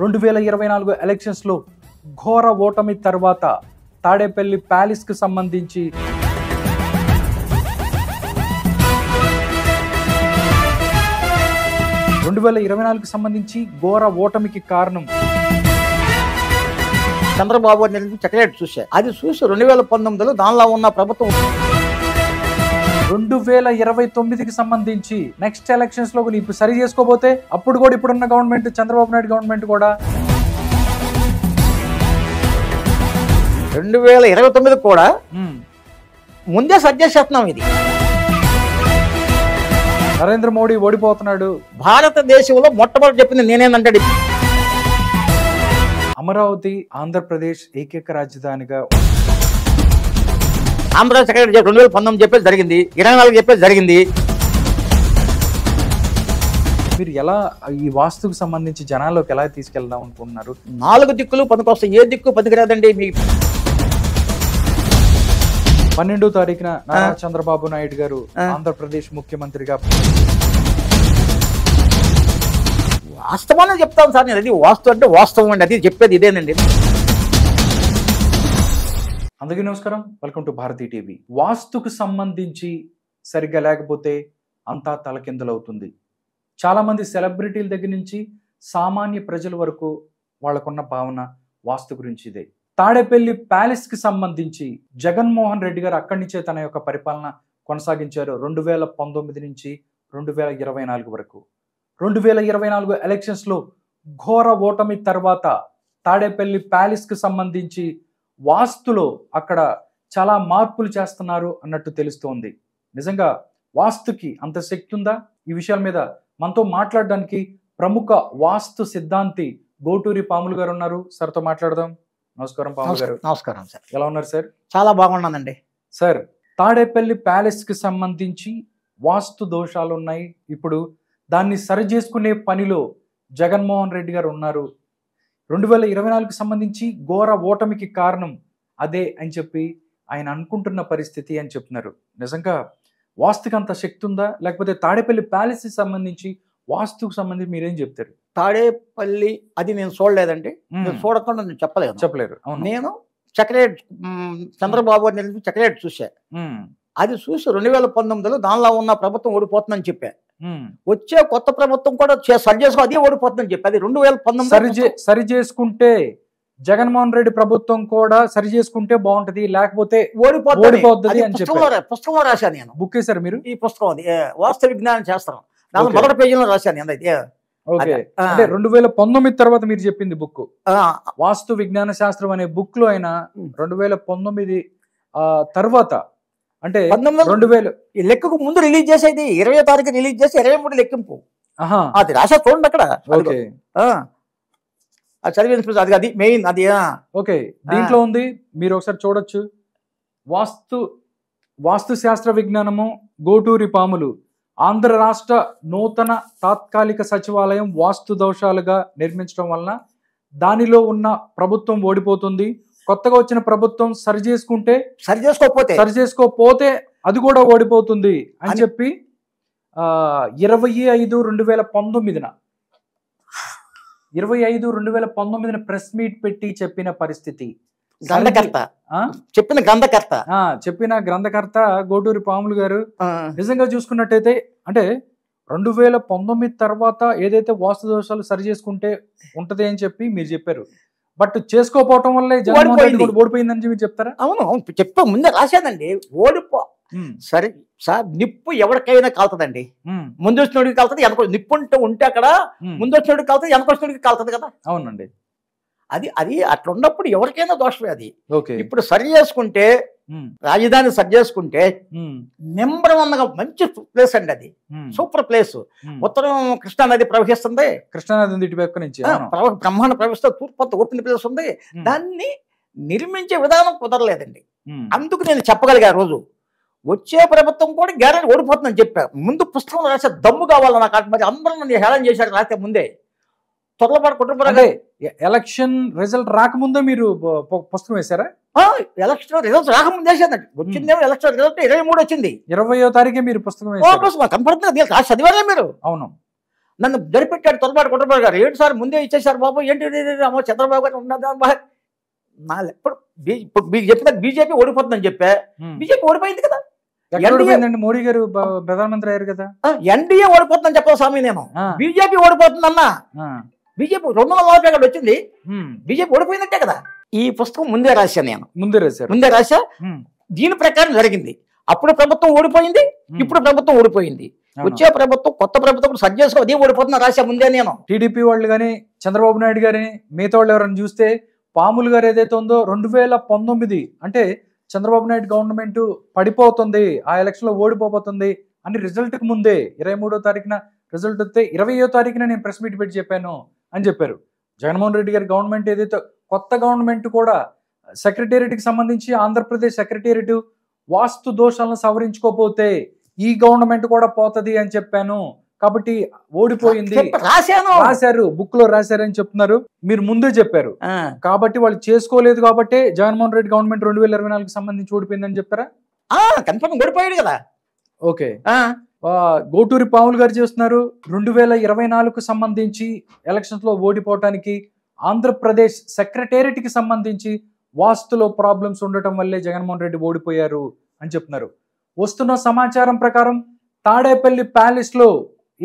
రెండు వేల ఇరవై నాలుగు ఎలక్షన్స్లో ఘోర ఓటమి తర్వాత తాడేపల్లి ప్యాలెస్కి సంబంధించి రెండు వేల ఇరవై నాలుగుకి సంబంధించి ఘోర ఓటమికి కారణం చంద్రబాబు నిర్మించిన చక్రలేట్ అది చూసి రెండు వేల పంతొమ్మిదిలో దానిలో ఉన్న ప్రభుత్వం రెండు వేల ఇరవై తొమ్మిదికి సంబంధించి నెక్స్ట్ ఎలక్షన్స్ లో ఇప్పుడు సరి చేసుకోబోతే అప్పుడు కూడా ఇప్పుడున్న గవర్నమెంట్ చంద్రబాబు నాయుడు గవర్నమెంట్ కూడా రెండు వేల ఇరవై తొమ్మిది కూడా ముందే సజెస్ట్ చేస్తున్నాం ఇది నరేంద్ర మోడీ ఓడిపోతున్నాడు భారతదేశంలో మొట్టమొదటి చెప్పింది నేనేందంటే అమరావతి ఆంధ్రప్రదేశ్ ఏకైక రాజధానిగా ఆంధ్రప్రదేశ్ సెక్రటరీ రెండు వేల పంతొమ్మిది చెప్పేసి జరిగింది ఇరవై నాలుగు చెప్పేసి జరిగింది మీరు ఎలా ఈ వాస్తుకు సంబంధించి జనాల్లోకి ఎలా తీసుకెళ్దాం అనుకుంటున్నారు నాలుగు దిక్కులు పనికొస్తాయి ఏ దిక్కు పనికిరాదండి మీ పన్నెండో తారీఖున నారా చంద్రబాబు నాయుడు గారు ఆంధ్రప్రదేశ్ ముఖ్యమంత్రిగా వాస్తవాన్ని చెప్తాను సార్ నేను అది వాస్తు అంటే వాస్తవం అండి అది చెప్పేది ఇదేనండి అందుకే నమస్కారం వెల్కమ్ టు భారతీ టీవీ వాస్తుకు సంబంధించి సరిగ్గా లేకపోతే అంతా తలకిందలవుతుంది చాలామంది సెలబ్రిటీల దగ్గర నుంచి సామాన్య ప్రజల వరకు వాళ్ళకున్న భావన వాస్తు గురించి ఇదే తాడేపల్లి ప్యాలెస్కి సంబంధించి జగన్మోహన్ రెడ్డి గారు అక్కడి నుంచే తన యొక్క పరిపాలన కొనసాగించారు రెండు వేల పంతొమ్మిది నుంచి రెండు వేల ఇరవై నాలుగు వరకు రెండు వేల ఇరవై నాలుగు ఎలక్షన్స్లో ఘోర ఓటమి తర్వాత తాడేపల్లి ప్యాలెస్కి సంబంధించి వాస్తులో అక్కడ చాలా మార్పులు చేస్తున్నారు అన్నట్టు తెలుస్తోంది నిజంగా వాస్తుకి అంత శక్తి ఉందా ఈ విషయాల మీద మనతో మాట్లాడడానికి ప్రముఖ వాస్తు సిద్ధాంతి గోటూరి పాములు గారు ఉన్నారు సార్తో మాట్లాడదాం నమస్కారం పాములు గారు నమస్కారం సార్ ఎలా ఉన్నారు సార్ చాలా బాగున్నానండి సార్ తాడేపల్లి ప్యాలెస్కి సంబంధించి వాస్తు దోషాలు ఉన్నాయి ఇప్పుడు దాన్ని సరిచేసుకునే పనిలో జగన్మోహన్ రెడ్డి గారు ఉన్నారు రెండు వేల ఇరవై నాలుగుకి సంబంధించి ఘోర ఓటమికి కారణం అదే అని చెప్పి ఆయన అనుకుంటున్న పరిస్థితి అని చెప్తున్నారు నిజంగా వాస్తుకి అంత శక్తి ఉందా లేకపోతే తాడేపల్లి ప్యాలెస్కి సంబంధించి వాస్తుకు సంబంధించి మీరేం చెప్తారు తాడేపల్లి అది నేను చూడలేదండి చూడకుండా నేను చెప్పలేదు చెప్పలేరు నేను చక్రేట్ చంద్రబాబు గారు నిర్మించిన చక్రలేట్ చూసా అది చూసి రెండు వేల పంతొమ్మిదిలో దానిలో ఉన్న ప్రభుత్వం ఓడిపోతుందని చెప్పా వచ్చే కొత్త ప్రభుత్వం కూడా సరి చేసుకుని అదే ఓడిపోతుందని చెప్పి రెండు వేల పంతొమ్మిది సరి చేసుకుంటే జగన్మోహన్ రెడ్డి ప్రభుత్వం కూడా సరి చేసుకుంటే బాగుంటది లేకపోతే ఓడిపోతుంది అని చెప్పి రాశాను నేను బుక్ చేశారు మీరు ఈ పుస్తకం అది వాస్తవ విజ్ఞానం చేస్తాను నాకు మొదటి పేజీలో రాశాను రెండు వేల పంతొమ్మిది తర్వాత మీరు చెప్పింది బుక్ వాస్తు విజ్ఞాన శాస్త్రం అనే బుక్ లో అయినా రెండు వేల పంతొమ్మిది తర్వాత అంటే రెండు వేలు లెక్కకు ముందు రిలీజ్ చేసేది ఇరవై తారీఖు రిలీజ్ చేసి ఇరవై మూడు లెక్కింపు అది రాసా చూడండి అక్కడ చదివిన అది అది మెయిన్ అది ఓకే దీంట్లో ఉంది మీరు ఒకసారి చూడొచ్చు వాస్తు వాస్తు శాస్త్ర విజ్ఞానము గోటూరి పాములు ఆంధ్ర రాష్ట్ర నూతన తాత్కాలిక సచివాలయం వాస్తు దోషాలుగా నిర్మించడం వలన దానిలో ఉన్న ప్రభుత్వం ఓడిపోతుంది కొత్తగా వచ్చిన ప్రభుత్వం సరి చేసుకుంటే సరి చేసుకోకపోతే సరి చేసుకోకపోతే అది కూడా ఓడిపోతుంది అని చెప్పి ఇరవై ఐదు రెండు వేల పంతొమ్మిదిన ఇరవై ఐదు రెండు వేల పంతొమ్మిదిన ప్రెస్ మీట్ పెట్టి చెప్పిన పరిస్థితి గ్రంథకర్త చెప్పిన గ్రంథకర్త చెప్పిన గ్రంథకర్త గోటూరి పాములు గారు నిజంగా చూసుకున్నట్టయితే అంటే రెండు వేల పంతొమ్మిది తర్వాత ఏదైతే వాస్తు దోషాలు సరి చేసుకుంటే ఉంటది అని చెప్పి మీరు చెప్పారు బట్ చేసుకోపోవటం వల్ల ఓడిపోయిందని చెప్పి చెప్తారా అవును అవును చెప్పే ముందే రాసేదండి ఓడిపో సరే సార్ నిప్పు ఎవరికైనా కాలుతుందండి ముందు వచ్చినోడికి కాలుతుంది వెనక నిప్పు ఉంటే ఉంటే అక్కడ ముందు వచ్చినోడికి కాలుతుంది వెనక వచ్చినోడికి కాలుతుంది కదా అవునండి అది అది అట్లున్నప్పుడు ఎవరికైనా దోషమే అది ఇప్పుడు సరి చేసుకుంటే రాజధాని సర్జేసుకుంటే నెంబర్ వన్ గా మంచి ప్లేస్ అండి అది సూపర్ ప్లేస్ ఉత్తరం కృష్ణానది ప్రవహిస్తుంది కృష్ణానది ఉంది ఇటువైపు నుంచి బ్రహ్మాండ ప్రవహిస్తే తూర్పు ఓపెన్ ప్లేస్ ఉంది దాన్ని నిర్మించే విధానం కుదరలేదండి అందుకు నేను చెప్పగలిగా రోజు వచ్చే ప్రభుత్వం కూడా గ్యారెంటీ ఓడిపోతుందని చెప్పారు ముందు పుస్తకం రాసే దమ్ము కావాలన్న కాబట్టి మరి అందరూ నన్ను హేళన చేశారు రాస్తే ముందే త్వరలో పాటు ఎలక్షన్ రిజల్ట్ రాకముందే మీరు పుస్తకం వేశారా ఎలక్షన్ రిజల్ట్ రాకముందే వేసేదండి వచ్చిందేమో ఎలక్షన్ రిజల్ట్ ఇరవై మూడు వచ్చింది ఇరవై తారీఖే మీరు పుస్తకం కనపడుతుంది చదివారా మీరు అవును నన్ను జరిపెట్టాడు త్వరపాటు కుటుంబరావు గారు ఏంటి సార్ ముందే ఇచ్చేసారు బాబు ఏంటి అమ్మో చంద్రబాబు గారు ఉన్నదా నా ఎప్పుడు ఇప్పుడు మీకు చెప్పిన బీజేపీ ఓడిపోతుందని చెప్పే బీజేపీ ఓడిపోయింది కదా మోడీ గారు ప్రధానమంత్రి అయ్యారు కదా ఎన్డీఏ ఓడిపోతుందని చెప్పాలి స్వామి నేను బీజేపీ ఓడిపోతుందన్నా బీజేపీ రెండు వందల నలభై ఒకటి వచ్చింది బీజేపీ ఓడిపోయిందంటే కదా ఈ పుస్తకం ముందే రాశా నేను ముందే రాశా ముందే రాశా దీని ప్రకారం జరిగింది అప్పుడు ప్రభుత్వం ఓడిపోయింది ఇప్పుడు ప్రభుత్వం ఓడిపోయింది వచ్చే ప్రభుత్వం కొత్త ప్రభుత్వం సజ్జేసుకో అదే ఓడిపోతున్న రాశా ముందే నేను టీడీపీ వాళ్ళు కానీ చంద్రబాబు నాయుడు గారిని మిగతా వాళ్ళు ఎవరైనా చూస్తే పాములు గారు ఏదైతే ఉందో రెండు వేల పంతొమ్మిది అంటే చంద్రబాబు నాయుడు గవర్నమెంట్ పడిపోతుంది ఆ ఎలక్షన్ లో ఓడిపోబోతుంది అని రిజల్ట్ కు ముందే ఇరవై మూడో తారీఖున రిజల్ట్ వస్తే ఇరవయో తారీఖున నేను ప్రెస్ మీట్ పెట్టి చెప్పాను అని చెప్పారు జగన్మోహన్ రెడ్డి గారి గవర్నమెంట్ ఏదైతే కొత్త గవర్నమెంట్ కూడా సెక్రటేరియట్కి సంబంధించి ఆంధ్రప్రదేశ్ సెక్రటేరియట్ వాస్తు దోషాలను సవరించుకోపోతే ఈ గవర్నమెంట్ కూడా పోతుంది అని చెప్పాను కాబట్టి ఓడిపోయింది రాశారు బుక్ లో రాశారని చెప్తున్నారు మీరు ముందే చెప్పారు కాబట్టి వాళ్ళు చేసుకోలేదు కాబట్టి జగన్మోహన్ రెడ్డి గవర్నమెంట్ రెండు వేల ఇరవై నాలుగు సంబంధించి ఓడిపోయిందని చెప్తారా కన్ఫర్మ్ ఓడిపోయాడు కదా ఓకే గోటూరి పావులు గారు చేస్తున్నారు రెండు వేల ఇరవై నాలుగుకు సంబంధించి ఎలక్షన్స్లో ఓడిపోవటానికి ఆంధ్రప్రదేశ్ సెక్రటేరియట్కి సంబంధించి వాస్తులో ప్రాబ్లమ్స్ ఉండటం వల్లే జగన్మోహన్ రెడ్డి ఓడిపోయారు అని చెప్తున్నారు వస్తున్న సమాచారం ప్రకారం తాడేపల్లి ప్యాలెస్లో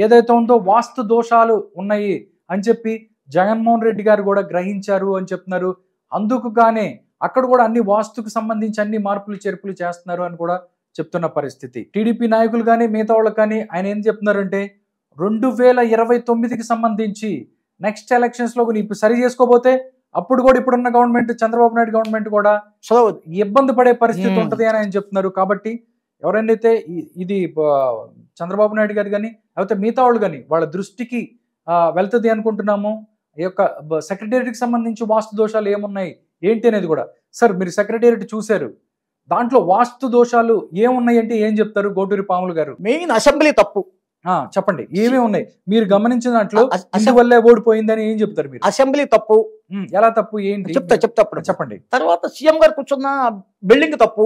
ఏదైతే ఉందో వాస్తు దోషాలు ఉన్నాయి అని చెప్పి జగన్మోహన్ రెడ్డి గారు కూడా గ్రహించారు అని చెప్తున్నారు అందుకుగానే అక్కడ కూడా అన్ని వాస్తుకు సంబంధించి అన్ని మార్పులు చేర్పులు చేస్తున్నారు అని కూడా చెప్తున్న పరిస్థితి టీడీపీ నాయకులు కానీ మిగతా వాళ్ళు కానీ ఆయన ఏం చెప్తున్నారంటే రెండు వేల ఇరవై తొమ్మిదికి సంబంధించి నెక్స్ట్ ఎలక్షన్స్ లో ఇప్పుడు సరి చేసుకోబోతే అప్పుడు కూడా ఇప్పుడున్న గవర్నమెంట్ చంద్రబాబు నాయుడు గవర్నమెంట్ కూడా సో ఇబ్బంది పడే పరిస్థితి ఉంటుంది అని ఆయన చెప్తున్నారు కాబట్టి ఎవరైనా ఇది చంద్రబాబు నాయుడు గారు కానీ లేకపోతే మిగతా వాళ్ళు కానీ వాళ్ళ దృష్టికి వెళ్తుంది అనుకుంటున్నాము ఈ యొక్క సెక్రటేరియట్కి సంబంధించి వాస్తు దోషాలు ఏమున్నాయి ఏంటి అనేది కూడా సార్ మీరు సెక్రటేరియట్ చూశారు దాంట్లో వాస్తు దోషాలు ఏమున్నాయంటే ఏం చెప్తారు గోటూరి పాములు గారు మెయిన్ అసెంబ్లీ తప్పు చెప్పండి ఏమేమి ఉన్నాయి మీరు గమనించిన దాంట్లో అసెంబ్లీ ఓడిపోయిందని ఏం చెప్తారు మీరు అసెంబ్లీ తప్పు ఎలా తప్పు ఏంటి చెప్తా చెప్తా చెప్పండి తర్వాత సీఎం గారు కూర్చున్న బిల్డింగ్ తప్పు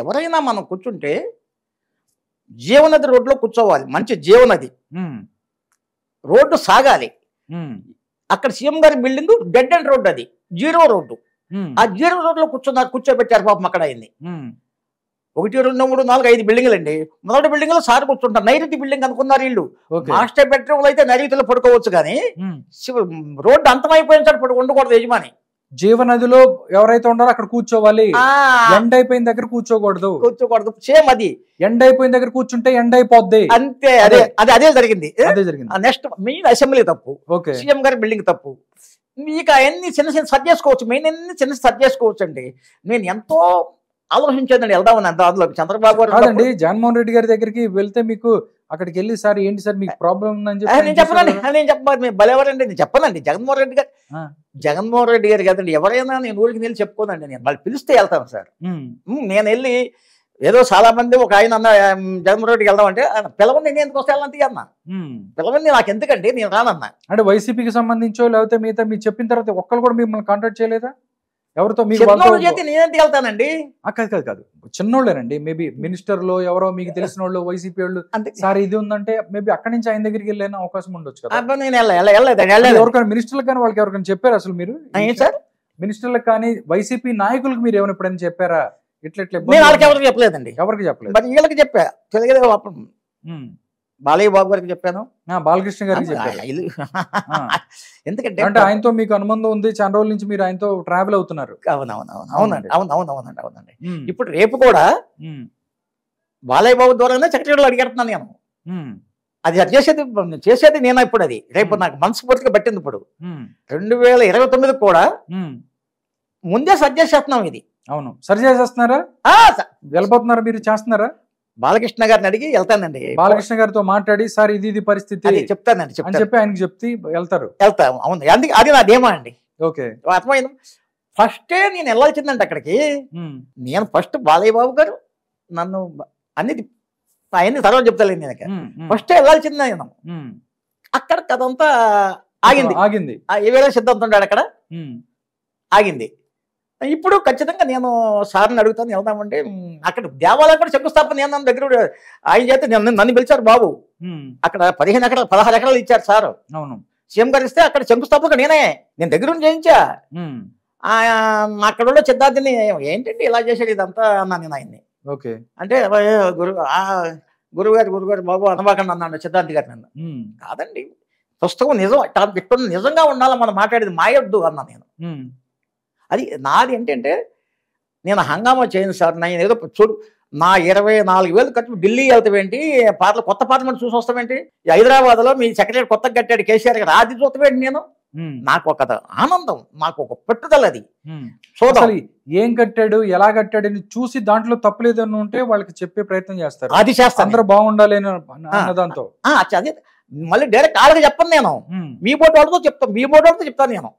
ఎవరైనా మనం కూర్చుంటే జీవనది రోడ్లో కూర్చోవాలి మంచి జీవనది రోడ్డు సాగాలి అక్కడ సీఎం గారి బిల్డింగ్ డెడ్ అండ్ రోడ్డు అది జీరో రోడ్డు ఆ జీరో రోడ్లో కూర్చున్నారు కూర్చోబెట్టారు పాపం అక్కడ అయింది ఒకటి రెండు మూడు నాలుగు ఐదు బిల్డింగ్లు అండి మొదటి బిల్డింగ్ లో సార్ కూర్చుంటారు నైరుతి బిల్డింగ్ అనుకున్నారు వీళ్ళు మాస్టర్ బెడ్రూమ్ అయితే నైరుతిలో పడుకోవచ్చు కానీ రోడ్డు అంతమైపోయిన సార్ ఉండకూడదు యజమాని జీవనదిలో ఎవరైతే ఉండారో అక్కడ కూర్చోవాలి ఎండ్ అయిపోయిన దగ్గర కూర్చోకూడదు కూర్చోకూడదు సేమ్ అది ఎండ్ అయిపోయిన దగ్గర కూర్చుంటే ఎండ్ అయిపోద్ది అంతే అదే అదే అదే జరిగింది అదే జరిగింది నెక్స్ట్ మెయిన్ అసెంబ్లీ తప్పు సీఎం గారి బిల్డింగ్ తప్పు మీకు అవన్నీ చిన్న చిన్న సర్చ్ చేసుకోవచ్చు మెయిన్ అన్ని చిన్న సర్చ్ చేసుకోవచ్చు అండి నేను ఎంతో ఆలోచించేదండి వెళ్దామని అంత అందులో చంద్రబాబు గారు జగన్మోహన్ రెడ్డి గారి దగ్గరికి వెళ్తే మీకు అక్కడికి వెళ్ళి సార్ ఏంటి సార్ మీకు ప్రాబ్లం ఉందని చెప్పి నేను చెప్పనండి నేను చెప్పాను మీరు బలెవరండి నేను చెప్పనండి జగన్మోహన్ రెడ్డి గారు జగన్మోహన్ రెడ్డి గారు కదండి ఎవరైనా నేను ఊరికి వెళ్ళి చెప్పుకోనండి నేను వాళ్ళు పిలిస్తే వెళ్తాను సార్ నేను వెళ్ళి ఏదో చాలా మంది ఒక ఆయన అన్న జగన్మోహన్ రెడ్డికి వెళ్దాం అంటే పిలవని నేను ఎందుకు వస్తే వెళ్ళండి అన్న పిలవని నాకు ఎందుకండి నేను రానన్న అంటే వైసీపీకి సంబంధించో లేకపోతే మిగతా మీరు చెప్పిన తర్వాత ఒక్కరు కూడా మిమ్మల్ని కాంటాక్ట్ చేయలేదా ఎవరితో చేతి ఎందుకు వెళ్తానండి కాదు కాదు కాదు చిన్నోళ్ళేనండి మేబీ మినిస్టర్లు ఎవరో మీకు తెలిసిన వాళ్ళు వైసీపీ వాళ్ళు సార్ ఇది ఉందంటే మేబీ అక్కడి నుంచి ఆయన దగ్గరికి వెళ్ళిన అవకాశం ఉండొచ్చు కదా నేను ఎవరికైనా మినిస్టర్లకు కానీ వాళ్ళకి ఎవరికైనా చెప్పారు అసలు మీరు సార్ మినిస్టర్లకు కానీ వైసీపీ నాయకులకు మీరు ఏమైనా ఎప్పుడైనా చెప్పారా ఇట్లా ఎవరికి చెప్పలేదండి ఎవరికి చెప్పలేదు వీళ్ళకి చెప్పా తెలుగు బాలయ్య బాబు గారికి చెప్పాను బాలకృష్ణ గారికి ఎందుకంటే అంటే ఆయనతో మీకు అనుబంధం ఉంది చాలా రోజుల నుంచి మీరు ఆయనతో ట్రావెల్ అవుతున్నారు అవునవునవును అవునండి అవును అవును అవునండి అవునండి ఇప్పుడు రేపు కూడా బాలయ్య బాబు ద్వారానే సెక్రటరీలో అడిగెడుతున్నాను నేను అది చేసేది చేసేది నేను ఇప్పుడు అది రేపు నాకు మనస్ఫూర్తిగా పట్టింది ఇప్పుడు రెండు వేల ఇరవై తొమ్మిది కూడా ముందే సజెస్ట్ చేస్తున్నాం ఇది అవును సరి చేసేస్తున్నారా వెళ్ళిపోతున్నారా మీరు చేస్తున్నారా బాలకృష్ణ గారిని అడిగి వెళ్తానండి బాలకృష్ణ గారితో మాట్లాడి సార్ ఇది ఇది పరిస్థితి చెప్తానండి అని చెప్పి ఆయనకి చెప్తే వెళ్తారు వెళ్తా అవును అందుకే అది నా నియమం అండి ఓకే అర్థమైంది ఫస్టే నేను వెళ్ళాల్సిందండి అక్కడికి నేను ఫస్ట్ బాలయ్య బాబు గారు నన్ను అన్ని ఆయన తర్వాత చెప్తాను నేను ఫస్టే వెళ్ళాల్సింది నేను అక్కడ కథ అంతా ఆగింది ఆగింది వేరే సిద్ధాంతం ఉంటాడు అక్కడ ఆగింది ఇప్పుడు ఖచ్చితంగా నేను సార్ని అడుగుతాను వెళ్దామంటే అక్కడ దేవాలయం కూడా శంకుస్థాపన నేను దగ్గర ఆయన చేత నేను నన్ను పిలిచారు బాబు అక్కడ పదిహేను ఎకరాలు పదహారు ఎకరాలు ఇచ్చారు సార్ అవును సీఎం గారు ఇస్తే అక్కడ శంకుస్థాపన నేనే నేను దగ్గర చేయించా అక్కడ ఉన్న సిద్ధార్థిని ఏంటండి ఇలా చేశాడు ఇదంతా అన్నా నేను ఆయన్ని ఓకే అంటే గురు గురుగారు గురుగారు బాబు అనబాకండి అన్నాడు సిద్ధార్థి గారు నన్ను కాదండి పుస్తకం నిజం ఇక్కడ నిజంగా ఉండాలని మనం మాట్లాడేది మాయొద్దు అన్నా నేను అది నాది ఏంటంటే నేను హంగామా చేయను సార్ నేను ఏదో చూడు నా ఇరవై నాలుగు వేలు ఖర్చు ఢిల్లీ వెళ్తావేంటి పాటలు కొత్త పార్లమెంట్ చూసి వస్తామేంటి హైదరాబాద్లో మీ సెక్రటరీ కొత్తగా కట్టాడు కేసీఆర్ గారు అది చూస్తామేంటి నేను నాకు ఒక ఆనందం నాకు ఒక పెట్టుదల అది చూడాలి ఏం కట్టాడు ఎలా కట్టాడు అని చూసి దాంట్లో తప్పులేదు అని ఉంటే వాళ్ళకి చెప్పే ప్రయత్నం చేస్తారు అది చేస్తా అందరూ బాగుండాలి దాంతో అదే మళ్ళీ డైరెక్ట్ వాళ్ళకి చెప్పను నేను మీ బోర్డు వాళ్ళతో చెప్తాను మీ బోర్డు వాళ్ళతో చెప్తాను నేను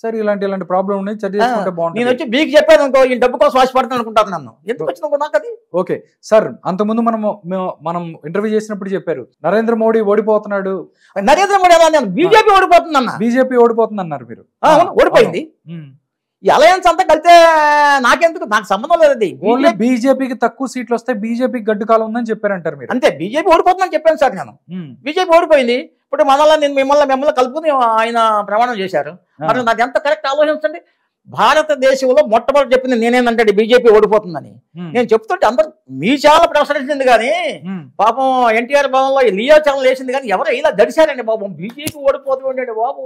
సార్ ఇలాంటి ఇలాంటి ప్రాబ్లం ఉన్నాయి చర్చ చేసుకుంటే బాగుంటుంది మీకు చెప్పాను అనుకో ఈ డబ్బు కోసం ఆశపడతాను అనుకుంటాను నన్ను ఎందుకు వచ్చిన అది ఓకే సార్ అంతకుముందు మనము మనం ఇంటర్వ్యూ చేసినప్పుడు చెప్పారు నరేంద్ర మోడీ ఓడిపోతున్నాడు నరేంద్ర మోడీ అలా బీజేపీ ఓడిపోతుంది అన్న బీజేపీ ఓడిపోతుంది అన్నారు మీరు ఓడిపోయింది ఈ అలయన్స్ అంతా కలితే నాకెందుకు నాకు సంబంధం లేదండి ఓన్లీ బీజేపీకి తక్కువ సీట్లు వస్తే బీజేపీకి గడ్డు కాలం ఉందని చెప్పారంటారు మీరు అంతే బీజేపీ ఓడిపోతుందని చెప్పాను సార్ నేను బీజేపీ ఓడిపోయింది ఇప్పుడు మనల్ని నేను మిమ్మల్ని మిమ్మల్ని కలుపుకుని ఆయన ప్రమాణం చేశారు మరి నాకు ఎంత కరెక్ట్ ఆలోచించండి భారతదేశంలో మొట్టమొదటి చెప్పింది నేనేందంటే బీజేపీ ఓడిపోతుందని నేను చెప్తుంటే అందరు మీ చాలా ప్రసరించింది కానీ పాపం ఎన్టీఆర్ భవన్లో లియో ఛానల్ వేసింది కానీ ఎవరు ఇలా దడిశారండి బాబు బీజేపీ ఓడిపోతుండే బాబు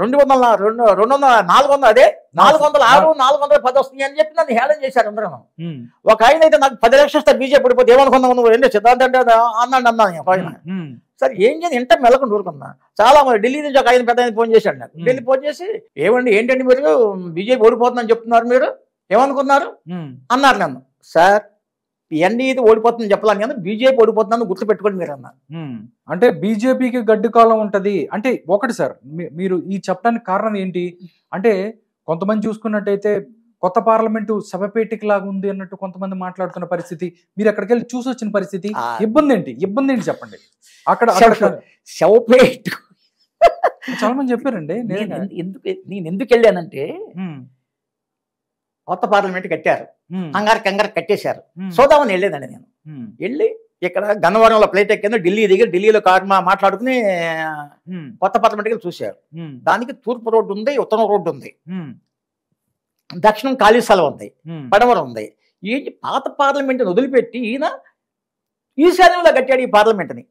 రెండు వందల రెండు రెండు వందల నాలుగు వందల అదే నాలుగు వందల ఆరు నాలుగు వందల పది వస్తుంది అని చెప్పి నన్ను హేళన చేశారు అందరూ ఒక ఆయన అయితే నాకు పది లక్షలు బీజేపీ ఓడిపోతే ఏమనుకున్నావు నువ్వు ఏంటో సిద్ధాంతం అంటే అన్నాడు అన్నాను సరే ఏం చేసి ఇంట మెలకుండా ఊరుకున్నా చాలా మరి ఢిల్లీ నుంచి ఒక ఐదు పెద్ద ఫోన్ చేశాడు నాకు ఢిల్లీ ఫోన్ చేసి ఏమండి ఏంటండి మీరు బీజేపీ ఓడిపోతుందని చెప్తున్నారు మీరు ఏమనుకున్నారు అన్నారు నన్ను సార్ ఎన్డీఏది ఓడిపోతుందని చెప్పాలని కానీ బీజేపీ ఓడిపోతుందని గుర్తు పెట్టుకోండి మీరు అన్నారు అంటే బీజేపీకి గడ్డు కాలం ఉంటుంది అంటే ఒకటి సార్ మీరు ఈ చెప్పడానికి కారణం ఏంటి అంటే కొంతమంది చూసుకున్నట్టయితే కొత్త పార్లమెంటు సభపేటికి లాగా ఉంది అన్నట్టు కొంతమంది మాట్లాడుతున్న పరిస్థితి మీరు అక్కడికి వెళ్ళి చూసి వచ్చిన పరిస్థితి ఇబ్బంది ఏంటి ఇబ్బంది ఏంటి చెప్పండి అక్కడ చాలా మంది చెప్పారండి నేను ఎందుకు వెళ్ళానంటే కొత్త పార్లమెంట్ కట్టారు కంగారు కంగారు కట్టేశారు సోదామని వెళ్ళేదండి నేను వెళ్ళి ఇక్కడ గన్నవరంలో ప్లేట్ ఎక్కింది ఢిల్లీ దగ్గర ఢిల్లీలో కార్ మాట్లాడుకుని కొత్త పార్లమెంట్కి చూశారు దానికి తూర్పు రోడ్డు ఉంది ఉత్తరం రోడ్డు ఉంది దక్షిణం ఖాళీ స్థలం ఉంది పడమరం ఉంది ఏంటి పాత పార్లమెంట్ని వదిలిపెట్టి ఈయన ఈశాన్యంలో కట్టాడు ఈ పార్లమెంట్ని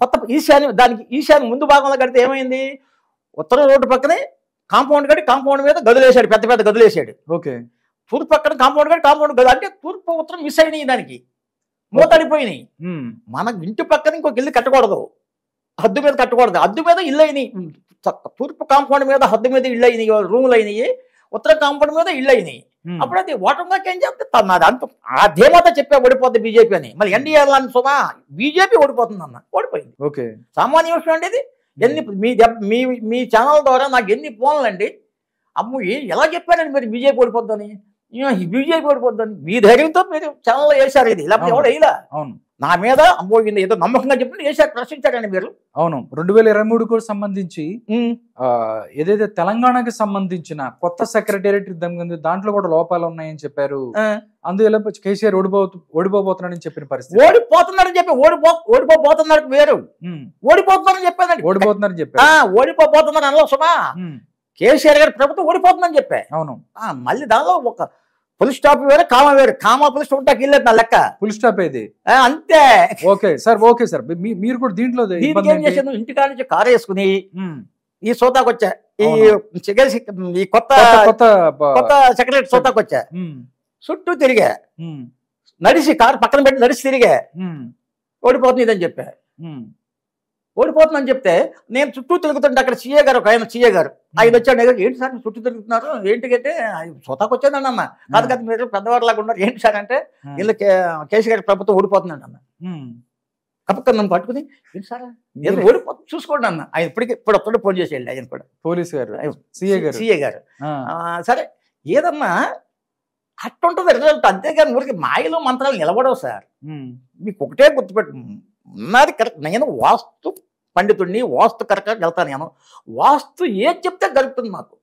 కొత్త ఈశాన్యం దానికి ఈశాన్యం ముందు భాగంలో కడితే ఏమైంది ఉత్తర రోడ్డు పక్కనే కాంపౌండ్ కట్టి కాంపౌండ్ మీద గదులేశాడు పెద్ద పెద్ద గదులేశాడు ఓకే తూర్పు పక్కన కాంపౌండ్ కట్టి కాంపౌండ్ గదు అంటే తూర్పు ఉత్తరం మిస్ అయినాయి దానికి మూతడిపోయినాయి మన ఇంటి పక్కన ఇంకొక ఇల్లు కట్టకూడదు హద్దు మీద కట్టకూడదు హద్దు మీద ఇల్లు అయినాయి తూర్పు కాంపౌండ్ మీద హద్దు మీద ఇల్లు అయినాయి రూములు అయినాయి ఉత్తర కాంపౌండ్ మీద ఇళ్ళు అయినాయి అప్పుడు అది ఓటమిలోకి ఏం చెప్తే అంత ఆ ధీమాత చెప్పే ఓడిపోద్ది బీజేపీ అని మళ్ళీ ఎన్డీఏ అని సుమా బీజేపీ ఓడిపోతుంది అన్న ఓడిపోయింది ఓకే సామాన్య విషయం అండి ఇది ఎన్ని మీ మీ ఛానల్ ద్వారా నాకు ఎన్ని ఫోన్లు అండి అమ్మ ఎలా చెప్పారండి మీరు బీజేపీ ఓడిపోద్దని బీజేపీ మీ ధైర్యంతో మీరు ఛానల్ వేశారు ఇది లేకపోతే ఎవరు వేయలా అవును నా మీద అమ్మో ఏదో నమ్మకంగా చెప్పి వేసారు ప్రశ్నించారండి మీరు అవును రెండు వేల ఇరవై మూడుకు సంబంధించి ఏదైతే తెలంగాణకి సంబంధించిన కొత్త సెక్రటేరియట్ యుద్ధం దాంట్లో కూడా లోపాలు ఉన్నాయని చెప్పారు అందువల్ల కేసీఆర్ ఓడిపో ఓడిపోబోతున్నాడని చెప్పిన పరిస్థితి ఓడిపోతున్నాడని చెప్పి ఓడిపో ఓడిపోబోతున్నాడు వేరు ఓడిపోతున్నారని చెప్పానండి ఓడిపోతున్నారని చెప్పి ఓడిపోబోతున్నారు అనలోసమా కేసీఆర్ గారి ప్రభుత్వం ఓడిపోతుందని చెప్పే అవును మళ్ళీ దానిలో ఒక ఫుల్ స్టాప్ వేరే కామ వేరు కామ ఫుల్ స్టాప్ ఉంటాకి వెళ్ళేది నా లెక్క ఫుల్ స్టాప్ అయితే అంతే ఓకే సార్ ఓకే సార్ మీరు కూడా దీంట్లో ఏం ఇంటికాడ నుంచి కారు వేసుకుని ఈ సోతాకు వచ్చా ఈ ఈ కొత్త కొత్త కొత్త సెక్రటరీ సోతాకు వచ్చా చుట్టూ తిరిగా నడిచి కారు పక్కన పెట్టి నడిచి తిరిగా ఓడిపోతుంది ఇదని చెప్పా ఓడిపోతుందని చెప్తే నేను చుట్టూ తిరుగుతుంటే అక్కడ సీఏ గారు ఒక ఆయన సీఏ గారు ఆయన వచ్చాడు ఏంటి సార్ చుట్టూ తిరుగుతున్నారు ఏంటికంటే స్వతాకు వచ్చేదండి అమ్మ కాదు కాదు మీరు లాగా ఉన్నారు ఏంటి సార్ అంటే వీళ్ళు కేసీ గారి ప్రభుత్వం ఓడిపోతున్నాడు అన్న నన్ను పట్టుకుని ఏంటి సార్ నేను ఓడిపోతుంది చూసుకోండి అన్న ఆయన ఇప్పటికి ఇప్పుడు ఒక్కడే ఫోన్ చేసి వెళ్ళి ఆయన కూడా పోలీస్ గారు సీఏ గారు సీఏ గారు సరే ఏదన్నా అట్టుంటుంది రిజల్ట్ అంతేగాని ఊరికి మాయలో మంత్రాలు నిలబడవు సార్ మీకు ఒకటే గుర్తుపెట్టు ఉన్నది కరెక్ట్ నేను వాస్తు పండితుడిని వాస్తు కరెక్ట్గా గెలుతాను నేను వాస్తు ఏది చెప్తే గలుపుతుంది నాకు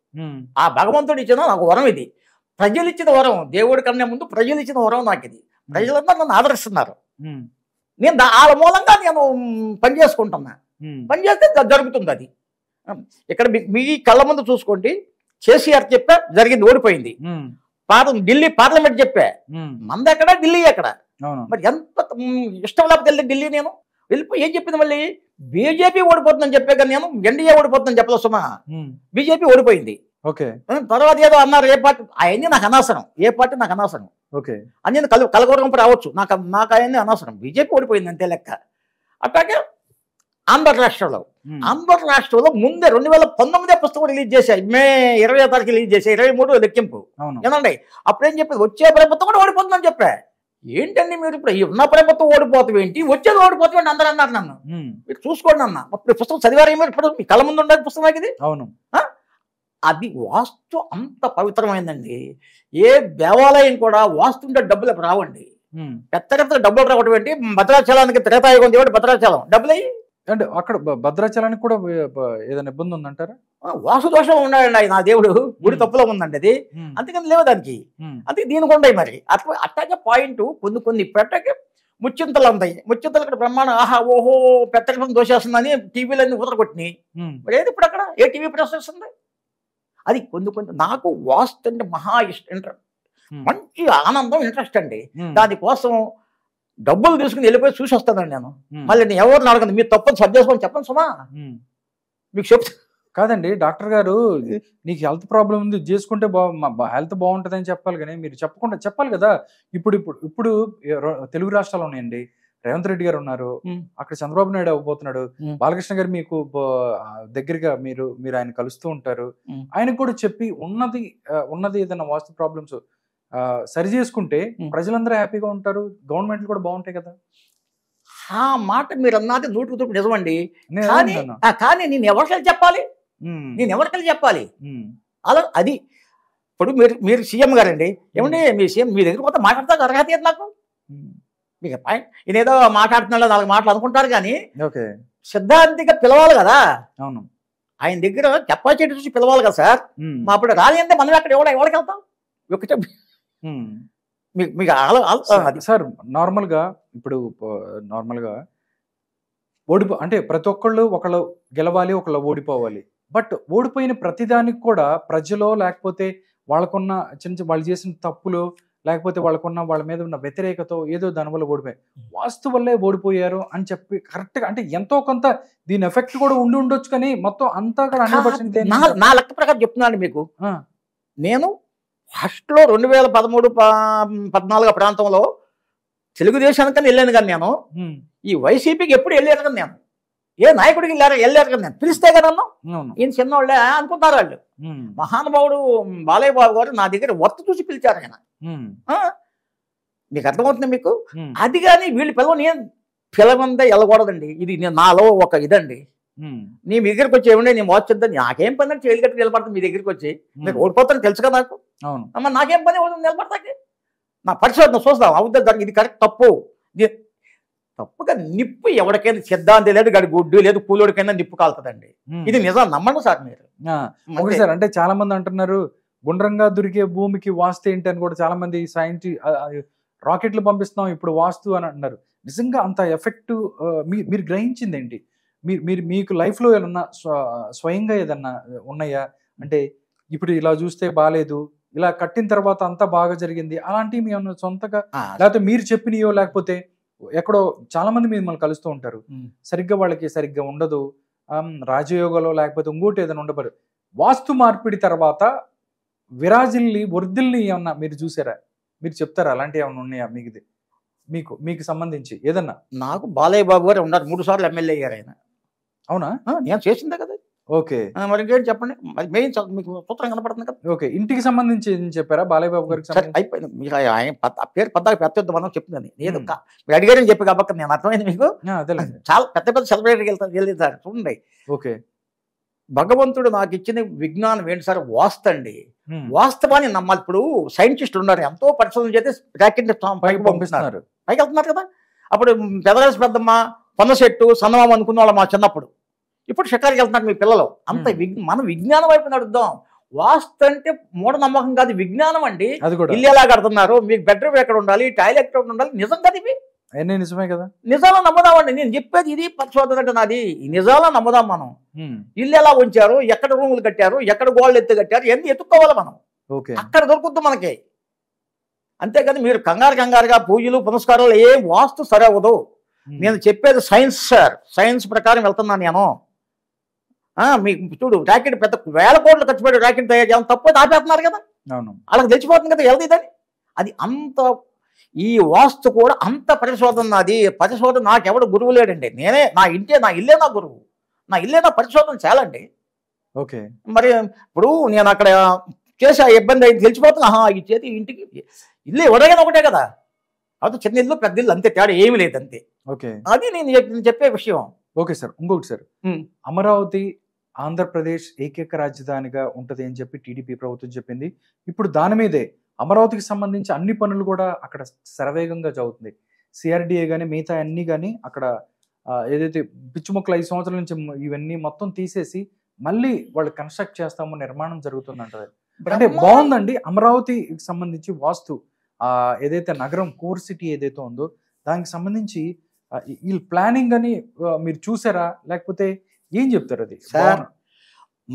ఆ భగవంతుడు ఇచ్చిన నాకు వరం ఇది ప్రజలు ఇచ్చిన వరం దేవుడి కన్నా ముందు ప్రజలు ఇచ్చిన వరం నాకు ఇది ప్రజలందరూ నన్ను ఆదరిస్తున్నారు నేను వాళ్ళ మూలంగా నేను పని చేసుకుంటున్నా పని చేస్తే జరుగుతుంది అది ఇక్కడ మీ కళ్ళ ముందు చూసుకోండి కేసీఆర్ చెప్పే జరిగింది ఓడిపోయింది పార్ల ఢిల్లీ పార్లమెంట్ చెప్పే మంది ఎక్కడ ఢిల్లీ ఎక్కడ మరి ఎంత ఇష్టం లేకపోతే ఢిల్లీ నేను వెళ్ళిపోయి ఏం చెప్పింది మళ్ళీ బీజేపీ ఓడిపోతుందని చెప్పే కానీ నేను ఎన్డీఏ ఓడిపోతుందని చెప్పలేదు సుమా బీజేపీ ఓడిపోయింది ఓకే తర్వాత ఏదో అన్నారు ఏ పార్టీ అవన్నీ నాకు అనవసరం ఏ పార్టీ నాకు అనవసరం ఓకే నేను కలు కలగూరంపు రావచ్చు నాకు నాకు అవన్నీ అనవసరం బీజేపీ ఓడిపోయింది అంతే లెక్క అట్లాగే ఆంధ్ర రాష్ట్రంలో ఆంధ్ర రాష్ట్రంలో ముందే రెండు వేల పంతొమ్మిదే పుస్తకం రిలీజ్ చేశాయి మే ఇరవై తారీఖు రిలీజ్ చేశాయి ఇరవై మూడు లెక్కింపు ఏనండి అప్పుడేం చెప్పేది వచ్చే ప్రభుత్వం కూడా ఓడిపోతుందని చెప్పే ఏంటండి మీరు ఇప్పుడు ఉన్న ప్రభుత్వం ఓడిపోతాం ఏంటి వచ్చేది ఓడిపోతాం అందరూ అన్నారు నన్ను మీరు చూసుకోండి అన్న ఇప్పుడు పుస్తకం చదివారు మీరు ఇప్పుడు మీ కళ్ళ ముందు ఉండదు పుస్తకం ఇది అవును అది వాస్తు అంత పవిత్రమైందండి ఏ దేవాలయం కూడా వాస్తుంటే డబ్బులు రావండి పెద్ద పెద్ద డబ్బులు రావటం ఏంటి భద్రాచలానికి త్రేతాయుగం దేవుడు భద్రాచలం డబ్బులు అయ్యి అండ్ అక్కడ భద్రాచలానికి కూడా ఏదైనా ఇబ్బంది ఉందంటారా వాసుదోషం ఉన్నాడండి నా దేవుడు గుడి తప్పులో ఉందండి అది అందుకని లేవు దానికి అందుకే దీనికి ఉండయి మరి అట్లా అట్టాగే పాయింట్ కొన్ని కొన్ని పెట్టకి ముచ్చింతలు ఉంటాయి ముచ్చింతలు ఇక్కడ బ్రహ్మాండం ఆహా ఓహో పెత్తకం దోషేస్తుందని టీవీలు అన్ని ఊతరగొట్టినాయి మరి ఏది ఇప్పుడు అక్కడ ఏ టీవీ ప్రశ్నిస్తుంది అది కొన్ని కొన్ని నాకు వాస్తు అంటే మహా ఇష్టం మంచి ఆనందం ఇంట్రెస్ట్ అండి దానికోసం డబ్బులు తీసుకుని వెళ్ళిపోయి చూసి వస్తానండి నేను మళ్ళీ నేను ఎవరిని అడగండి మీరు తప్పని సరి చేసుకోండి చెప్పండి సుమా మీకు చెప్తా కాదండి డాక్టర్ గారు నీకు హెల్త్ ప్రాబ్లం ఉంది చేసుకుంటే బా హెల్త్ బాగుంటుంది అని చెప్పాలి కానీ మీరు చెప్పకుండా చెప్పాలి కదా ఇప్పుడు ఇప్పుడు ఇప్పుడు తెలుగు రాష్ట్రాలు ఉన్నాయండి రేవంత్ రెడ్డి గారు ఉన్నారు అక్కడ చంద్రబాబు నాయుడు అవ్వబోతున్నాడు బాలకృష్ణ గారు మీకు దగ్గరగా మీరు మీరు ఆయన కలుస్తూ ఉంటారు ఆయనకు కూడా చెప్పి ఉన్నది ఉన్నది ఏదైనా వాస్తు ప్రాబ్లమ్స్ సరి చేసుకుంటే ప్రజలందరూ హ్యాపీగా ఉంటారు గవర్నమెంట్లు కూడా బాగుంటాయి కదా ఆ మాట మీరు అన్నది నూటికి తూపు నిజమండి కానీ కానీ నేను ఎవరికైనా చెప్పాలి నేను ఎవరికైనా చెప్పాలి అలా అది ఇప్పుడు మీరు మీరు సీఎం గారండి ఏమంటే మీ సీఎం మీ దగ్గర కొత్త మాట్లాడతా అర్హత ఏది నాకు మీకు పాయింట్ ఏదో మాట్లాడుతున్నాడు నాలుగు మాటలు అనుకుంటారు కానీ సిద్ధాంతిగా పిలవాలి కదా అవును ఆయన దగ్గర కెపాసిటీ చూసి పిలవాలి కదా సార్ మా అప్పుడు రాలేదంటే మనం అక్కడ ఎవడ ఎవరికి వెళ్తాం ఒకటే మీకు అది సార్ నార్మల్గా ఇప్పుడు నార్మల్గా ఓడిపో అంటే ప్రతి ఒక్కళ్ళు ఒకళ్ళు గెలవాలి ఒకళ్ళు ఓడిపోవాలి బట్ ఓడిపోయిన ప్రతిదానికి కూడా ప్రజలో లేకపోతే వాళ్ళకున్న చిన్న వాళ్ళు చేసిన తప్పులు లేకపోతే వాళ్ళకున్న వాళ్ళ మీద ఉన్న వ్యతిరేకత ఏదో దానివల్ల ఓడిపోయారు వాస్తు వల్లే ఓడిపోయారు అని చెప్పి కరెక్ట్గా అంటే ఎంతో కొంత దీని ఎఫెక్ట్ కూడా ఉండి ఉండొచ్చు కానీ మొత్తం అంతా కూడా నా లెక్క ప్రకారం చెప్తున్నాను మీకు నేను ఫస్ట్లో రెండు వేల పదమూడు పద్నాలుగు ప్రాంతంలో కానీ వెళ్ళాను కానీ నేను ఈ వైసీపీకి ఎప్పుడు వెళ్ళాను కానీ నేను ఏ నాయకుడికి వెళ్ళారు వెళ్ళారు కదా నేను పిలిస్తే కదా నన్ను ఈయన చిన్నవాళ్ళే అనుకుంటారు వాళ్ళు మహానుభావుడు బాలయ్య బాబు గారు నా దగ్గర వర్త చూసి పిలిచారు ఆయన మీకు అర్థమవుతుంది మీకు అది కానీ వీళ్ళు నేను పిలవందే వెళ్ళకూడదండి ఇది నాలో ఒక ఇదండి నీ మీ దగ్గరికి వచ్చి ఏమండి వాచ్ మోచిద్దాం నాకేం పని అంటే చేతులు నిలబడతాను మీ దగ్గరికి వచ్చి నేను ఓడిపోతాను తెలుసు కదా నాకు అవును అమ్మ నాకేం పని నిలబడతాకి నా పరిశోధన చూస్తాం అవుద్దా దానికి ఇది కరెక్ట్ తప్పు తప్పుగా నిప్పు ఎవరికైనా సిద్ధాంతి లేదు గడి గుడ్డు లేదు కూలోడికైనా నిప్పు కాలుతుందండి ఇది నిజం నమ్మండి సార్ మీరు ఒకటి సార్ అంటే చాలా మంది అంటున్నారు గుండ్రంగా దొరికే భూమికి వాస్తు ఏంటి అని కూడా చాలా మంది సైన్స్ రాకెట్లు పంపిస్తాం ఇప్పుడు వాస్తు అని అంటున్నారు నిజంగా అంత ఎఫెక్ట్ మీరు గ్రహించింది ఏంటి మీరు మీరు మీకు లైఫ్లో ఏమన్నా స్వయంగా ఏదన్నా ఉన్నాయా అంటే ఇప్పుడు ఇలా చూస్తే బాగాలేదు ఇలా కట్టిన తర్వాత అంతా బాగా జరిగింది అలాంటివి మేము సొంతగా లేకపోతే మీరు చెప్పినయో లేకపోతే ఎక్కడో చాలా మంది మిమ్మల్ని కలుస్తూ ఉంటారు సరిగ్గా వాళ్ళకి సరిగ్గా ఉండదు రాజయోగలో లేకపోతే ఇంకోటి ఏదైనా ఉండబరు వాస్తు మార్పిడి తర్వాత విరాజిల్ని వర్ధిల్ని ఏమన్నా మీరు చూసారా మీరు చెప్తారా అలాంటివి ఏమైనా ఉన్నాయా మీకు మీకు మీకు సంబంధించి ఏదన్నా నాకు బాలయ్య బాబు గారు ఉన్నారు మూడు సార్లు ఎమ్మెల్యే అయ్యారు ఆయన అవునా నేను చేసిందే కదా ఓకే మరి ఇంకేంటి చెప్పండి మరి మెయిన్ మీకు సూత్రం కనపడుతుంది కదా ఓకే ఇంటికి సంబంధించి చెప్పారా బాలయ్య బాబు గారికి సరే అయిపోయింది మీకు ఆయన పేరు పెద్ద ప్రత్యర్థి మనం చెప్పిందని నేను మీరు అడిగారని చెప్పి కాబట్టి నేను అర్థమైంది మీకు చాలా పెద్ద పెద్ద సెలబ్రిటీకి వెళ్తాను వెళ్ళి సార్ చూడండి ఓకే భగవంతుడు నాకు ఇచ్చిన విజ్ఞానం ఏంటి సార్ వాస్తండి వాస్తవాన్ని నమ్మాలి ఇప్పుడు సైంటిస్టులు ఉన్నారు ఎంతో పరిశోధన చేస్తే ప్యాకెట్ పైకి పంపిస్తున్నారు పైకి వెళ్తున్నారు కదా అప్పుడు పెదరాజ పెద్దమ్మ పొన్నశెట్టు సన్నమామ అనుకున్న వాళ్ళు మా చిన్నప్పుడు ఇప్పుడు షికార్కి వెళ్తున్నారు మీ పిల్లలు అంత మనం విజ్ఞానం వైపు నడుద్దాం వాస్తు అంటే మూఢనమ్మకం కాదు విజ్ఞానం అండి ఇల్లు ఎలా కడుతున్నారు మీకు బెడ్రూమ్ ఎక్కడ ఉండాలి టాయిలెట్ ఎక్కడ ఉండాలి నిజం కదా ఇవి అన్నీ నిజమే కదా నిజాలు నమ్మదామండి నేను చెప్పేది ఇది పరిశోధన అంటే నాది నిజాలు నమ్మదాం మనం ఇల్లు ఎలా ఉంచారు ఎక్కడ రూములు కట్టారు ఎక్కడ గోళ్ళు ఎత్తు కట్టారు ఎన్ని ఎత్తుక్కోవాలి మనం అక్కడ దొరుకుతుంది మనకి అంతేకాదు మీరు కంగారు కంగారుగా పూజలు పునస్కారాలు ఏ వాస్తు సరే అవ్వదు నేను చెప్పేది సైన్స్ సార్ సైన్స్ ప్రకారం వెళ్తున్నాను నేను మీకు చూడు ర్యాకెట్ పెద్ద వేల కోట్లు ఖర్చు పెట్టి ర్యాకెట్ తయారు చేయడం తప్పు ఆపేస్తున్నారు కదా అవును వాళ్ళకి తెచ్చిపోతుంది కదా వెళ్తీదని అది అంత ఈ వాస్తు కూడా అంత పరిశోధన నాది పరిశోధన నాకెవడు గురువు లేడండి నేనే నా ఇంటే నా ఇల్లే నా గురువు నా ఇల్లే నా పరిశోధన చాలండి ఓకే మరి ఇప్పుడు నేను అక్కడ చేసే ఇబ్బంది అయింది తెలిసిపోతున్నా ఈ చేతి ఇంటికి ఇల్లు ఎవరైనా ఒకటే కదా కాబట్టి చిన్న ఇల్లు పెద్ద ఇల్లు అంతే తేడా ఏమి లేదు అంతే ఓకే అది నేను చెప్పే విషయం ఓకే సార్ ఇంకొకటి సార్ అమరావతి ఆంధ్రప్రదేశ్ ఏకైక రాజధానిగా ఉంటుంది అని చెప్పి టీడీపీ ప్రభుత్వం చెప్పింది ఇప్పుడు దాని మీదే అమరావతికి సంబంధించి అన్ని పనులు కూడా అక్కడ శరవేగంగా జరుగుతుంది సిఆర్డిఏ కానీ మిగతా అన్నీ కానీ అక్కడ ఏదైతే మొక్కలు ఐదు సంవత్సరాల నుంచి ఇవన్నీ మొత్తం తీసేసి మళ్ళీ వాళ్ళు కన్స్ట్రక్ట్ చేస్తాము నిర్మాణం జరుగుతుందంట అంటే బాగుందండి అమరావతికి సంబంధించి వాస్తు ఏదైతే నగరం కోర్ సిటీ ఏదైతే ఉందో దానికి సంబంధించి ఈ ప్లానింగ్ అని మీరు చూసారా లేకపోతే ఏం చెప్తారు అది సార్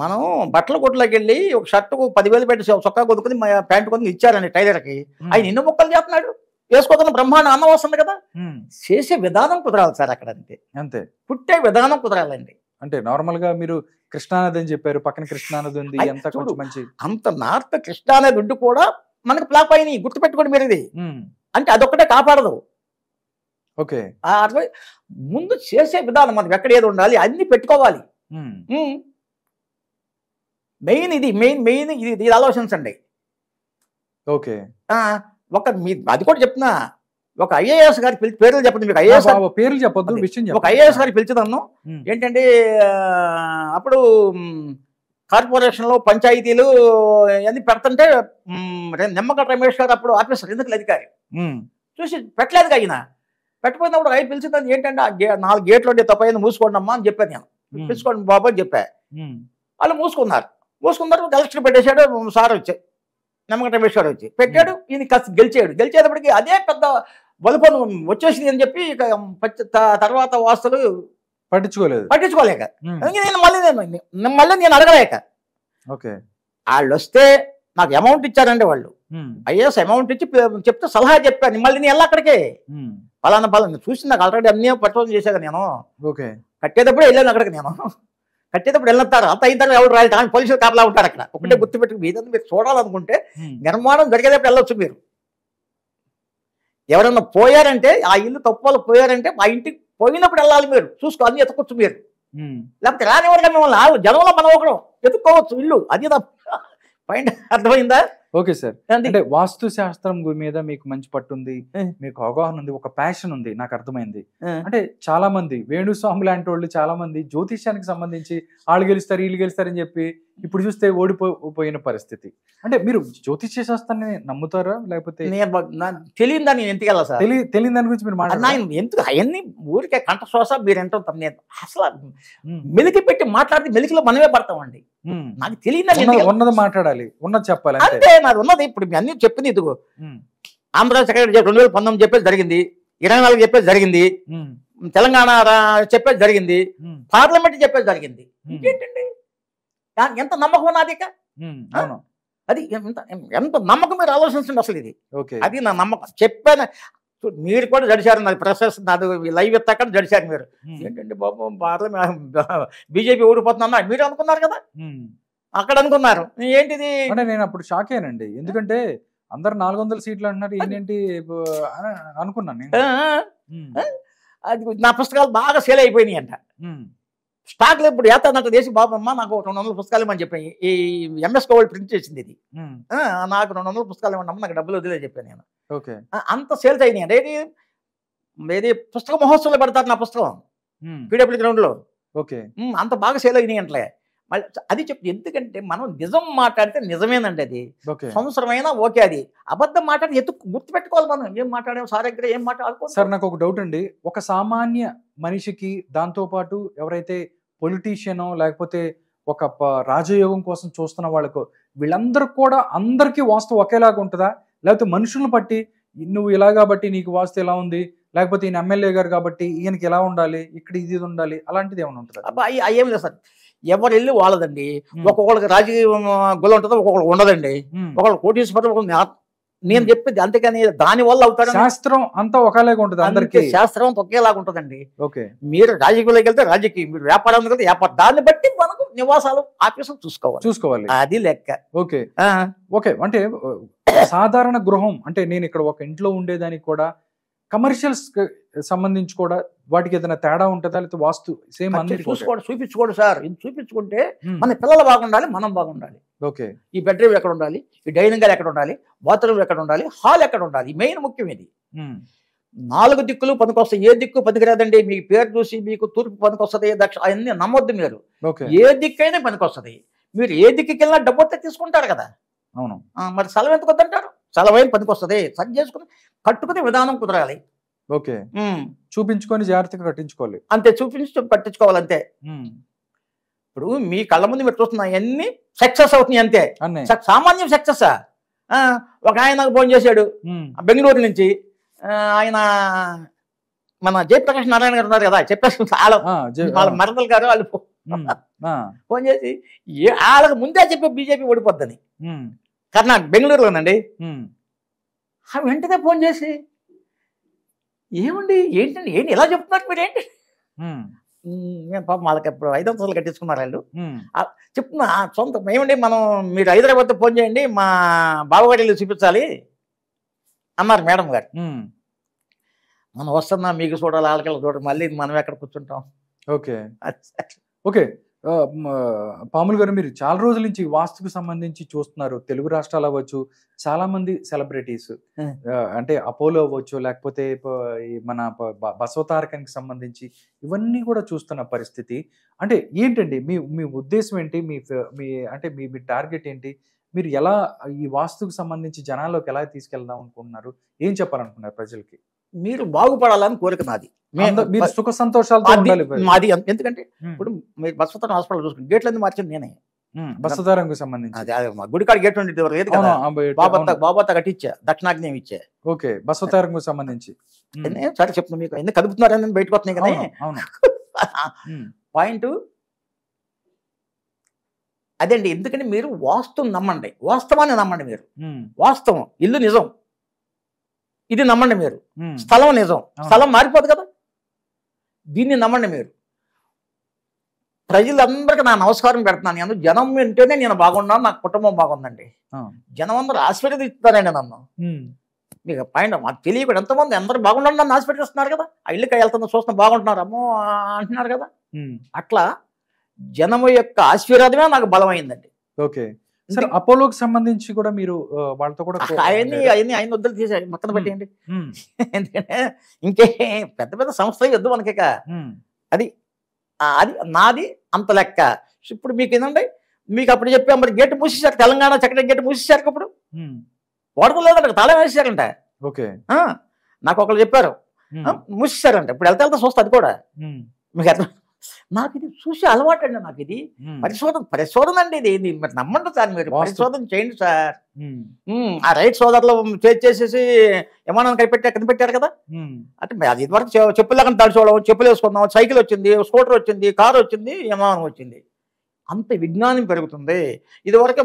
మనం బట్టల కొట్లోకి వెళ్ళి ఒక షర్టుకు పదివేలు పెట్టి చొక్కా కొనుక్కుని ప్యాంటు కొనుక్కుని ఇచ్చారండి టైలర్కి ఆయన ఎన్ని మొక్కలు చేస్తున్నాడు వేసుకోకుండా బ్రహ్మాండ అన్నం వస్తుంది కదా చేసే విధానం కుదరాలి సార్ అక్కడ అంతే అంతే పుట్టే విధానం కుదరాలండి అంటే నార్మల్ గా మీరు కృష్ణానది అని చెప్పారు పక్కన కృష్ణానది ఉంది అంత మంచి అంత నార్త్ కృష్ణానది ఉండి కూడా మనకు ఫ్లాప్ అయినాయి గుర్తుపెట్టుకోండి మీరు ఇది అంటే అదొక్కటే కాపాడదు ఓకే అట్లా ముందు చేసే విధానం మనకు ఎక్కడ ఏది ఉండాలి అన్ని పెట్టుకోవాలి మెయిన్ ఇది మెయిన్ మెయిన్ ఇది ఇది ఆలోచించండి ఓకే ఒక మీ అది కూడా చెప్తున్నా ఒక ఐఏఎస్ గారి పిలిచి పేర్లు చెప్పండి మీకు ఐఏఎస్ పేర్లు చెప్పొద్దు విషయం ఒక ఐఏఎస్ గారి పిలిచిదాను ఏంటంటే అప్పుడు కార్పొరేషన్లో పంచాయతీలు అన్ని పెడుతుంటే నిమ్మగడ్డ రమేష్ గారు అప్పుడు ఆఫీసర్ ఎందుకు అధికారి చూసి పెట్టలేదు అయినా కట్టిపోయినప్పుడు అయ్యి పిలిచిందని ఏంటంటే ఆ గే నాలుగు గేట్లు ఉండే తప్ప అయింది మూసుకోండి అమ్మా అని చెప్పాను నేను పిలుచుకోండి బాబు అని చెప్పా వాళ్ళు మూసుకున్నారు మూసుకున్నారు కలెక్టర్ పెట్టేశాడు సార్ వచ్చి నమ్మకం రమేష్ గారు వచ్చి పెట్టాడు ఈయన కాస్త గెలిచాడు గెలిచేటప్పటికి అదే పెద్ద వలుపను వచ్చేసింది అని చెప్పి ఇక తర్వాత వాస్తులు పట్టించుకోలేదు పట్టించుకోలేక నేను మళ్ళీ నేను మళ్ళీ నేను అడగలేక ఓకే వాళ్ళు వస్తే నాకు అమౌంట్ ఇచ్చారండి వాళ్ళు ఐఏఎస్ అమౌంట్ ఇచ్చి చెప్తే సలహా చెప్పాను మళ్ళీ నేను అక్కడికే పలానా పలానా చూసి నాకు ఆల్రెడీ అన్నీ పట్టుదల చేశాను నేను ఓకే కట్టేటప్పుడు వెళ్ళాను అక్కడికి నేను కట్టేటప్పుడు వెళ్ళొస్తారు అంత అయిన తర్వాత ఎవరు ఆమె పోలీసులు కాపలా ఉంటారు అక్కడ ఒకటే గుర్తుపెట్టి మీద మీరు చూడాలనుకుంటే నిర్మాణం జరిగేటప్పుడు వెళ్ళొచ్చు మీరు ఎవరన్నా పోయారంటే ఆ ఇల్లు తప్పు పోయారంటే మా ఇంటికి పోయినప్పుడు వెళ్ళాలి మీరు చూసుకో అన్ని ఎతకొచ్చు మీరు లేకపోతే కానీ మిమ్మల్ని జనంలో మనం ఒకడం ఎత్తుకోవచ్చు ఇల్లు అది తప్ప పాయింట్ అర్థమైందా ఓకే సార్ అంటే వాస్తు శాస్త్రం మీద మీకు మంచి పట్టుంది మీకు అవగాహన ఉంది ఒక ప్యాషన్ ఉంది నాకు అర్థమైంది అంటే చాలా మంది వేణుస్వామి లాంటి వాళ్ళు చాలా మంది జ్యోతిష్యానికి సంబంధించి వాళ్ళు గెలుస్తారు వీళ్ళు గెలుస్తారని చెప్పి ఇప్పుడు చూస్తే ఓడిపోయిన పరిస్థితి అంటే మీరు జ్యోతిష్య శాస్త్రాన్ని నమ్ముతారా లేకపోతే తెలియని దాన్ని వెళ్ళా సార్ తెలియని దాని గురించి మీరు మాట్లాడారు ఎందుకు అవన్నీ ఊరికే కంఠశ్వాస మీరు ఎంతో అసలు మెలికి పెట్టి మాట్లాడితే మెలికిలో మనమే పడతామండి నాకు తెలియదు ఉన్నది మాట్లాడాలి ఉన్నది చెప్పాలి నాది ఉన్నది ఇప్పుడు అన్ని చెప్పింది ఇదిగో ఆంధ్ర సెక్రటరీ రెండు వేల పంతొమ్మిది చెప్పేది జరిగింది ఇరవై నాలుగు చెప్పేది జరిగింది తెలంగాణ చెప్పేది జరిగింది పార్లమెంట్ చెప్పేది జరిగింది ఏంటండి దానికి ఎంత నమ్మకం నాది ఇక అది ఎంత ఎంత నమ్మకం మీరు ఆలోచించండి అసలు ఇది అది నా నమ్మకం చెప్పాను మీరు కూడా జడిచారు నాది ప్రసెస్ నాది లైవ్ ఎత్తాక జడిచారు మీరు ఏంటంటే బాబు పార్లమెంట్ బీజేపీ ఊడిపోతుందన్నా మీరు అనుకున్నారు కదా అక్కడ అనుకున్నారు ఏంటిది అంటే నేను అప్పుడు షాక్ అయ్యానండి ఎందుకంటే అందరు నాలుగు వందల సీట్లు అంటున్నారు ఏంటి అనుకున్నాను అది నా పుస్తకాలు బాగా సేల్ అయిపోయినాయి అంట స్టాక్లో ఇప్పుడు ఏతన్నట్టు దేశం బాబమ్మ నాకు రెండు వందల పుస్తకాలు ఇవ్వని చెప్పాను ఈ ఎంఎస్ కోవల్ ప్రింట్ చేసింది ఇది నాకు రెండు వందల పుస్తకాలు ఇవ్వండి నాకు డబ్బులు వదిలే చెప్పాను నేను ఓకే అంత సేల్స్ అయినాయి అంటే ఏది పుస్తక మహోత్సవంలో పెడతారు నా పుస్తకం పీడబ్ల్యూ గ్రౌండ్లో ఓకే అంత బాగా సేల్ అయినాయి అంటలే మళ్ళీ అది చెప్తుంది ఎందుకంటే మనం నిజం మాట్లాడితే నిజమేనండి అది సంవత్సరమైనా ఓకే అది అబద్ధం మాట్లాడి ఎత్తు గుర్తుపెట్టుకోవాలి మనం ఏం మాట్లాడాము సార్ దగ్గర ఏం మాట్లాడుకో సార్ నాకు ఒక డౌట్ అండి ఒక సామాన్య మనిషికి దాంతోపాటు ఎవరైతే పొలిటీషియనో లేకపోతే ఒక రాజయోగం కోసం చూస్తున్న వాళ్ళకు వీళ్ళందరూ కూడా అందరికీ వాస్తు ఒకేలాగా ఉంటుందా లేకపోతే మనుషులను బట్టి నువ్వు ఇలా కాబట్టి నీకు వాస్తు ఎలా ఉంది లేకపోతే ఈయన ఎమ్మెల్యే గారు కాబట్టి ఈయనకి ఎలా ఉండాలి ఇక్కడ ఇది ఉండాలి అలాంటిది ఏమైనా ఉంటుంది ఏం లేదు సార్ ఎవరు వెళ్ళి వాళ్ళదండి ఒక్కొక్కరికి రాజకీయ గుల ఉంటుందో ఒక్కొక్కరు ఉండదండి ఒకళ్ళు కోటీశ్వరం నేను చెప్పింది అంతేకాని దాని వల్ల అవుతాడు శాస్త్రం అంతా ఒకలాగా ఉంటుంది అందరికీ శాస్త్రం ఒకేలాగా ఉంటుందండి ఓకే మీరు రాజకీయంలోకి వెళ్తే రాజకీయం మీరు వ్యాపారం వెళ్తే వ్యాపారం దాన్ని బట్టి మనకు నివాసాలు ఆఫీసులు చూసుకోవాలి చూసుకోవాలి అది లెక్క ఓకే ఓకే అంటే సాధారణ గృహం అంటే నేను ఇక్కడ ఒక ఇంట్లో ఉండేదానికి కూడా కమర్షియల్స్ సంబంధించి కూడా వాటికి ఏదైనా తేడా ఉంటుందా లేకపోతే వాస్తు సేమ్ చూసుకోండి చూపించుకోండి సార్ ఇది చూపించుకుంటే మన పిల్లలు బాగుండాలి మనం బాగుండాలి ఓకే ఈ బెడ్రూమ్ ఎక్కడ ఉండాలి ఈ డైనింగ్ హాల్ ఎక్కడ ఉండాలి బాత్రూమ్ ఎక్కడ ఉండాలి హాల్ ఎక్కడ ఉండాలి మెయిన్ ముఖ్యం ఇది నాలుగు దిక్కులు పనికొస్తాయి ఏ దిక్కు పనికిరాదండి మీ పేరు చూసి మీకు తూర్పు పనికొస్తుంది దక్ష అవన్నీ నమ్మొద్దు మీరు ఏ దిక్కైనా పనికొస్తుంది మీరు ఏ దిక్కు వెళ్ళినా డబ్బు తీసుకుంటారు కదా అవును మరి సెలవు సెలవు అయిన పనికి వస్తుంది సరి చేసుకుని కట్టుకునే విధానం కుదరాలి ఓకే చూపించుకొని జాగ్రత్తగా కట్టించుకోవాలి అంతే చూపించు పట్టించుకోవాలి అంతే ఇప్పుడు మీ కళ్ళ ముందు మీరు చూస్తున్న అన్ని సక్సెస్ అవుతున్నాయి అంతే సామాన్యం సక్సెస్ ఒక ఆయన ఫోన్ చేశాడు బెంగళూరు నుంచి ఆయన మన జయప్రకాష్ నారాయణ గారు ఉన్నారు కదా చెప్పేసి వాళ్ళ మరదలు గారు వాళ్ళు ఫోన్ చేసి వాళ్ళకి ముందే చెప్పి బీజేపీ ఓడిపోద్దని కర్ణాటక బెంగళూరులోనండి ఆ వెంటనే ఫోన్ చేసి ఏమండి ఏంటండి ఏంటి ఎలా చెప్తున్నారు మీరేంటి నేను పాపం వాళ్ళకి ఇప్పుడు ఐదు వందలు కట్టించుకున్నారు వాళ్ళు చెప్తున్నా సొంత ఏమండి మనం మీరు హైదరాబాద్ ఫోన్ చేయండి మా బావగాడిలు చూపించాలి అన్నారు మేడం గారు మనం వస్తున్నా మీకు చూడాలి వాళ్ళకి చూడాలి మళ్ళీ మనం ఎక్కడ కూర్చుంటాం ఓకే ఓకే పాములు గారు మీరు చాలా రోజుల నుంచి వాస్తుకు సంబంధించి చూస్తున్నారు తెలుగు రాష్ట్రాలు అవ్వచ్చు చాలా మంది సెలబ్రిటీస్ అంటే అపోలో అవ్వచ్చు లేకపోతే మన బసవతారకానికి సంబంధించి ఇవన్నీ కూడా చూస్తున్న పరిస్థితి అంటే ఏంటండి మీ మీ ఉద్దేశం ఏంటి మీ మీ అంటే మీ మీ టార్గెట్ ఏంటి మీరు ఎలా ఈ వాస్తుకు సంబంధించి జనాల్లోకి ఎలా తీసుకెళ్దాం అనుకుంటున్నారు ఏం చెప్పాలనుకున్నారు ప్రజలకి మీరు బాగుపడాలని కోరిక నాది మీరు సుఖ సంతోషాలు మాది ఎందుకంటే ఇప్పుడు మీరు బస్వతరం హాస్పిటల్ చూసుకుని గేట్లన్నీ మార్చింది నేనే బస్సుదారంకు సంబంధించి అదే గుడికాడ గేట్ ఉండే లేదు కదా బాబత్త బాబత్త కట్టిచ్చా దక్షిణాగ్నేయం ఇచ్చా ఓకే బస్సుదారంకు సంబంధించి సరే చెప్తున్నా మీకు ఎందుకు కదుపుతున్నారు నేను బయటకు వస్తున్నాయి కదా పాయింట్ అదే అండి ఎందుకంటే మీరు వాస్తవం నమ్మండి వాస్తవాన్ని నమ్మండి మీరు వాస్తవం ఇల్లు నిజం ఇది నమ్మండి మీరు స్థలం నిజం స్థలం మారిపోదు కదా దీన్ని నమ్మండి మీరు ప్రజలందరికీ నా నమస్కారం పెడుతున్నాను నేను జనం వింటేనే నేను బాగున్నాను నా కుటుంబం బాగుందండి జనం అందరూ ఆశీర్వదిస్తారండి నన్ను మీకు పాయింట్ మాకు తెలియకుండా ఎంతమంది అందరూ బాగుండాలని నన్ను ఆశపెట్టిస్తున్నారు కదా ఆ ఇల్లుకి వెళ్తున్న చూస్తున్న బాగుంటున్నారు అమ్మో అంటున్నారు కదా అట్లా జనము యొక్క ఆశీర్వాదమే నాకు బలమైందండి ఓకే సరే అపోలోకి సంబంధించి కూడా మీరు వాళ్ళతో కూడా ఆయన్ని ఆయన్ని ఆయన వద్దలు తీసాడు మొత్తం పెట్టేయండి ఎందుకంటే ఇంకే పెద్ద పెద్ద సంస్థ వద్దు మనకిక అది అది నాది అంత లెక్క ఇప్పుడు మీకు ఏంటండి మీకు అప్పుడు చెప్పా మరి గేట్ మూసేసారు తెలంగాణ చక్కటి గేట్ మూసేసారు అప్పుడు లేదంట తాళం వేసేసారంట ఓకే నాకు ఒకళ్ళు చెప్పారు మూసేసారంట ఇప్పుడు వెళ్తే వెళ్తే చూస్తా అది కూడా మీకు అర్థం నాకు ఇది చూసి అలవాటు అండి నాకు ఇది పరిశోధన పరిశోధన అండి ఇది ఏంది మరి నమ్మండి సార్ మీరు పరిశోధన చేయండి సార్ ఆ రైట్ సోదరులు చేసేసి విమానాన్ని కనిపెట్టారు కనిపెట్టారు కదా అంటే అది ఇదివరకు చెప్పు లేకుండా తడుచుకోవడం చెప్పులు వేసుకుందాం సైకిల్ వచ్చింది స్కూటర్ వచ్చింది కారు వచ్చింది విమానం వచ్చింది అంత విజ్ఞానం పెరుగుతుంది ఇదివరకు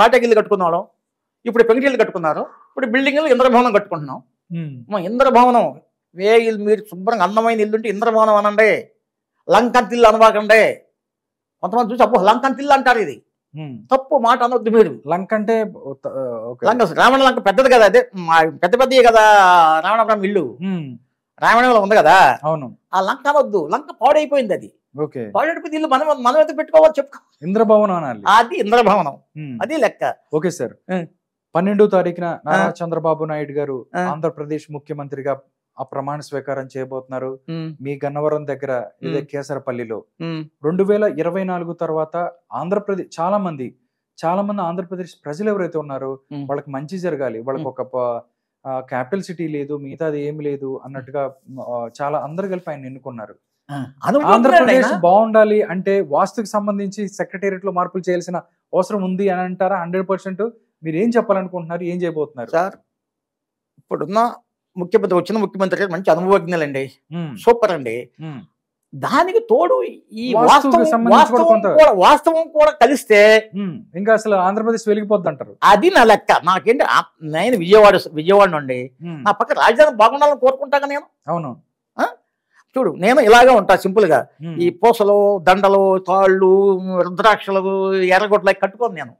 తాటాకిల్లు కట్టుకున్నాడు ఇప్పుడు పెంకిటీలు కట్టుకున్నారు ఇప్పుడు బిల్డింగ్లు ఇంద్రభవనం కట్టుకుంటున్నాం ఇంద్రభవనం వే మీరు శుభ్రంగా అందమైన ఇల్లుంటే ఇంద్రభవనం అనండి లంకంతిల్లు అనవాకండే కొంతమంది చూసి లంకన్ లంకంతిల్లు అంటారు ఇది తప్పు మాట అనొద్దు మీరు లంక అంటే లంక రావణ లంక పెద్దది కదా అదే పెద్ద పెద్ద కదా రావణపురం ఇల్లు రావణంలో ఉంది కదా అవును ఆ లంక అనొద్దు లంక పాడైపోయింది అది ఓకే పాడైపోయింది ఇల్లు మనం మనం ఎంత పెట్టుకోవాలి చెప్పుకో ఇంద్రభవనం అనాలి అది ఇంద్రభవనం అది లెక్క ఓకే సార్ పన్నెండో తారీఖున నారా చంద్రబాబు నాయుడు గారు ఆంధ్రప్రదేశ్ ముఖ్యమంత్రిగా ఆ ప్రమాణ స్వీకారం చేయబోతున్నారు మీ గన్నవరం దగ్గర ఇదే కేసరపల్లిలో రెండు వేల ఇరవై నాలుగు తర్వాత ఆంధ్రప్రదేశ్ చాలా మంది చాలా మంది ఆంధ్రప్రదేశ్ ప్రజలు ఎవరైతే ఉన్నారో వాళ్ళకి మంచి జరగాలి వాళ్ళకి ఒక క్యాపిటల్ సిటీ లేదు మిగతాది ఏమి లేదు అన్నట్టుగా చాలా అందరు కలిపి ఆయన ఎన్నుకున్నారు ఆంధ్రప్రదేశ్ బాగుండాలి అంటే వాస్తుకి సంబంధించి సెక్రటేరియట్ లో మార్పులు చేయాల్సిన అవసరం ఉంది అని అంటారా హండ్రెడ్ పర్సెంట్ మీరు ఏం చెప్పాలనుకుంటున్నారు ఏం చేయబోతున్నారు సార్ ఇప్పుడున్న ముఖ్యమంత్రి వచ్చిన ముఖ్యమంత్రి మంచి మంచి అండి సూపర్ అండి దానికి తోడు ఈ వాస్తవం కూడా కలిస్తే ఇంకా అసలు ఆంధ్రప్రదేశ్ వెలిగిపోద్ది అంటారు అది నా లెక్క నాకేంటి నేను విజయవాడ విజయవాడ నుండి నా పక్క రాజధాని బాగుండాలని కోరుకుంటాను నేను అవును చూడు నేను ఇలాగే ఉంటా సింపుల్ గా ఈ పూసలు దండలు తాళ్ళు రుద్రాక్షలు ఎర్రగొడ్లు కట్టుకోను నేను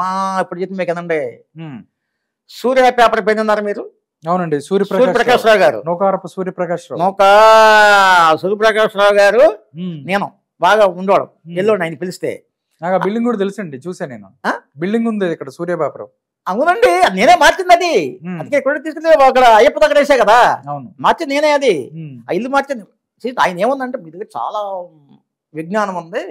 మా ఇప్పుడు మీకు కదండి సూర్య పేపర్ పోయినారా మీరు అవునండి సూర్యప్రకాష్ రావు గారు నౌకారపు సూర్యప్రకాష్ రావు నౌకా సూర్యప్రకాష్ రావు గారు నేను బాగా ఉండవడం ఎల్లో ఆయన పిలిస్తే నాకు ఆ బిల్డింగ్ కూడా తెలుసండి చూసా నేను బిల్డింగ్ ఉంది ఇక్కడ సూర్యబాపురం అవునండి నేనే మార్చింది అది అందుకే ఇక్కడ తీసుకుంది అక్కడ అయ్యప్ప దగ్గర వేసా కదా అవును మార్చింది నేనే అది ఆ ఇల్లు మార్చింది ఆయన ఏముందంటే మీ దగ్గర చాలా విజ్ఞానం ఉంది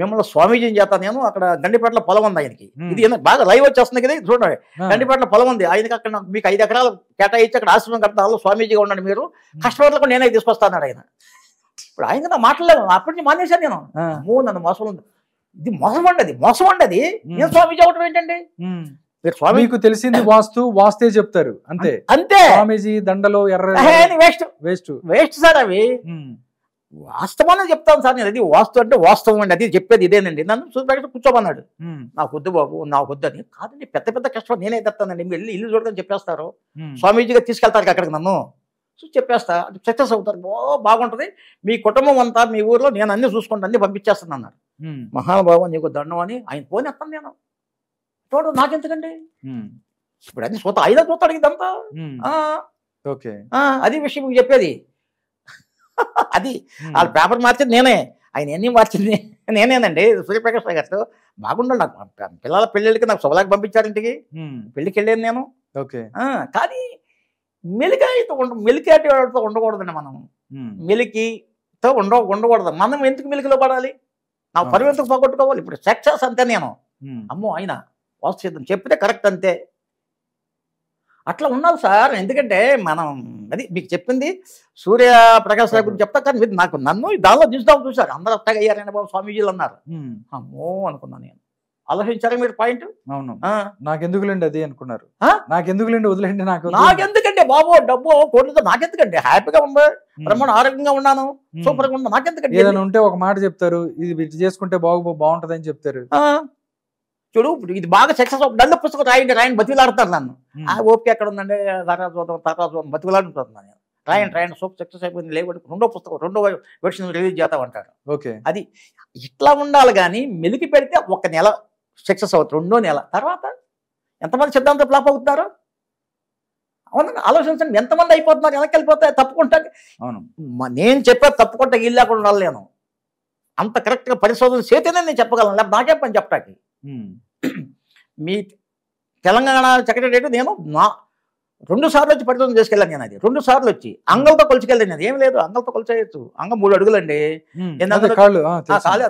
మిమ్మల్ని స్వామీజీ చేత నేను అక్కడ గండిపేటలో పొలం ఉంది ఆయనకి ఇది బాగా లైవ్ వచ్చేస్తుంది కదా చూడండి గండిపేటలో పొలం ఉంది ఆయనకి అక్కడ మీకు ఐదు ఎకరాలు కేటాయించి అక్కడ ఆశ్రమం కడతాలో స్వామీజీగా ఉండండి మీరు కస్టమర్లకు నేనే తీసుకొస్తాను ఆయన ఇప్పుడు ఆయన నా మాట్లాడలేదు అప్పటి నుంచి మానేశాను నేను మూ నన్ను మోసం ఇది మోసం అండి అది మోసం అండి అది నేను స్వామీజీ అవటం ఏంటండి మీరు తెలిసింది వాస్తు వాస్తే చెప్తారు అంతే అంతే స్వామీజీ దండలో ఎర్ర వేస్ట్ వేస్ట్ వేస్ట్ సార్ అవి వాస్తవాన్ని చెప్తాను సార్ నేను అది వాస్తవం అంటే వాస్తవం అండి అది చెప్పేది ఇదేనండి నన్ను చూపెట్టి కూర్చోమన్నాడు నా వద్దు బాబు నా వద్దు అని కాదండి పెద్ద పెద్ద కష్టం నేనే తెస్తానండి వెళ్ళి ఇల్లు చూడదని చెప్పేస్తారు స్వామీజీగా తీసుకెళ్తారు అక్కడికి నన్ను చెప్పేస్తా సక్సెస్ అవుతారు ఓ బాగుంటుంది మీ కుటుంబం అంతా మీ ఊర్లో నేను అన్ని చూసుకుంటా అన్ని పంపించేస్తాను అన్నాడు మహానుభావం నీకు దండం అని ఆయన పోని వస్తాను నేను చూడు నాకెందుకండి ఇప్పుడు అన్ని చూస్తా అయినా చూస్తాడు ఇదంతా ఓకే అది విషయం చెప్పేది అది వాళ్ళ పేపర్ మార్చింది నేనే ఆయన ఎన్ని మార్చింది నేనేనండి సూర్యప్రకాష్ రావు గారు బాగుండాలి నాకు పిల్లల పెళ్ళిళ్ళకి నాకు శుభలాగా పంపించారు ఇంటికి పెళ్ళికి వెళ్ళాను నేను ఓకే కానీ మెలికాయతో ఉండ వాళ్ళతో ఉండకూడదండి మనం మెలికితో ఉండ ఉండకూడదు మనం ఎందుకు మెలికలో పడాలి నా పరిమితికి పోగొట్టుకోవాలి ఇప్పుడు సక్సెస్ అంతే నేను అమ్మో ఆయన వాస్తు చెప్తే కరెక్ట్ అంతే అట్లా ఉన్నావు సార్ ఎందుకంటే మనం అది మీకు చెప్పింది సూర్య ప్రకాశ్ రావు గురించి చెప్తా కానీ మీరు నాకు నన్ను దానిలో చూస్తాం చూసారు అందరూ అత్తగా అయ్యారని బాబు స్వామీజీలు అన్నారు అమ్మో అనుకున్నాను నేను ఆలోచించారా మీరు పాయింట్ అవును నాకెందుకులేండి అది అనుకున్నారు నాకెందుకులేండి వదిలేండి నాకు నాకెందుకండి బాబు డబ్బు కోట్లతో నాకెందుకండి హ్యాపీగా ఉంది బ్రహ్మణ ఆరోగ్యంగా ఉన్నాను సూపర్గా ఉన్నాను నాకు నాకెందుకండి ఏదైనా ఉంటే ఒక మాట చెప్తారు ఇది చేసుకుంటే బాగు బాగుంటదని చెప్తారు చూడు ఇది బాగా సక్సెస్ నన్ను పుస్తకం రాయండి రాయండి బతికిలాడుతారు నన్ను ఆ ఓపిక ఎక్కడ ఉందండి తర్వాత చూద్దాం తర్వాత చూద్దాం బతికిలాడుతాను నేను రాయండి రాయండి సోప్ సక్సెస్ అయిపోయింది లేకపోతే రెండో పుస్తకం రెండో వెర్షన్ రిలీజ్ చేద్దాం అంటాడు ఓకే అది ఇట్లా ఉండాలి కానీ మెలికి పెడితే ఒక నెల సక్సెస్ అవుతుంది రెండో నెల తర్వాత ఎంతమంది సిద్ధాంతం ఫ్లాప్ అవుతున్నారు అవునండి ఆలోచించండి ఎంతమంది అయిపోతున్నారు వెనక్కి వెళ్ళిపోతాయి తప్పుకుంటా అవును నేను చెప్పేది తప్పుకుంటా వీళ్ళు లేకుండా ఉండలేను అంత కరెక్ట్గా పరిశోధన చేతేనే నేను చెప్పగలను లేకపోతే నాకే పని చెప్పడానికి మీ తెలంగాణ సెక్రటరియట్ నేను నా రెండు సార్లు వచ్చి పరిశోధన చేసుకెళ్ళాను నేను అది రెండు సార్లు వచ్చి అంగలతో కొలిచికెళ్ళాను నేను ఏం లేదు అంగలతో కొలిచేయచ్చు అంగ మూడు అడుగులు అండి కాళ్ళు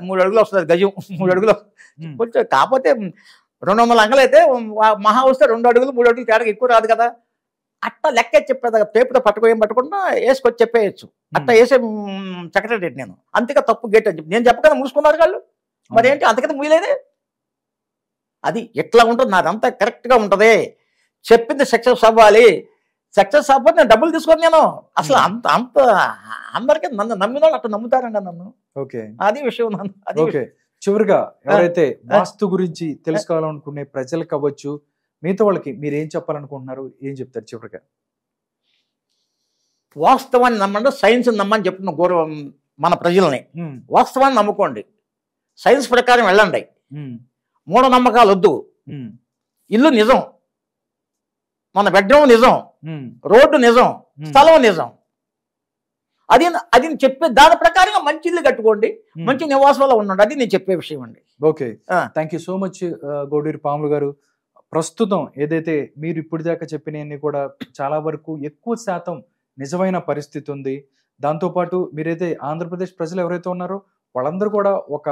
మూడు అడుగులు వస్తుంది గజం మూడు అడుగులు కొంచెం కాకపోతే రెండు వందల అంగలైతే మహా వస్తే రెండు అడుగులు మూడు అడుగులు తేడా ఎక్కువ రాదు కదా అట్ట లెక్క చెప్పేది పట్టుకో పట్టుకోయం పట్టకుండా వేసుకొచ్చి చెప్పేయచ్చు అట్ట వేసే సెక్రటరేట్ నేను అంతగా తప్పు గేట్ అని చెప్పి నేను చెప్పకుండా మూసుకున్నారు మరి మరేంటి అంతకంటే ముయ్యలేదే అది ఎట్లా ఉంటుంది నాదంతా కరెక్ట్గా ఉంటుంది చెప్పింది సక్సెస్ అవ్వాలి సక్సెస్ అవ్వకపోతే నేను డబ్బులు తీసుకొని నేను అసలు hmm. అంత అంత అందరికీ నన్ను నమ్మిన వాళ్ళు అట్లా నమ్ముతారండి నన్ను ఓకే అది విషయం నన్ను అది ఓకే చివరిగా ఎవరైతే వాస్తు గురించి తెలుసుకోవాలనుకునే ప్రజలకు అవ్వచ్చు మిగతా వాళ్ళకి మీరు ఏం చెప్పాలనుకుంటున్నారు ఏం చెప్తారు చివరిగా వాస్తవాన్ని నమ్మండి సైన్స్ నమ్మని చెప్తున్న గౌరవం మన ప్రజల్ని hmm. వాస్తవాన్ని నమ్ముకోండి సైన్స్ ప్రకారం వెళ్ళండి hmm. మూఢనమ్మకాలు వద్దు ఇల్లు నిజం మన బెడ్రూమ్ నిజం రోడ్డు నిజం స్థలం నిజం అది అది చెప్పే దాని ప్రకారంగా మంచి ఇల్లు కట్టుకోండి మంచి నివాసంలో ఉండండి అది నేను చెప్పే విషయం అండి okay thank so much Gouduri Pamulu గారు ప్రస్తుతం ఏదైతే మీరు ఇప్పుడు దాకా చెప్పినవన్నీ కూడా చాలా వరకు ఎక్కువ శాతం నిజమైన పరిస్థితి ఉంది దాంతోపాటు మీరైతే ఆంధ్రప్రదేశ్ ప్రజలు ఎవరైతే ఉన్నారో వాళ్ళందరూ కూడా ఒక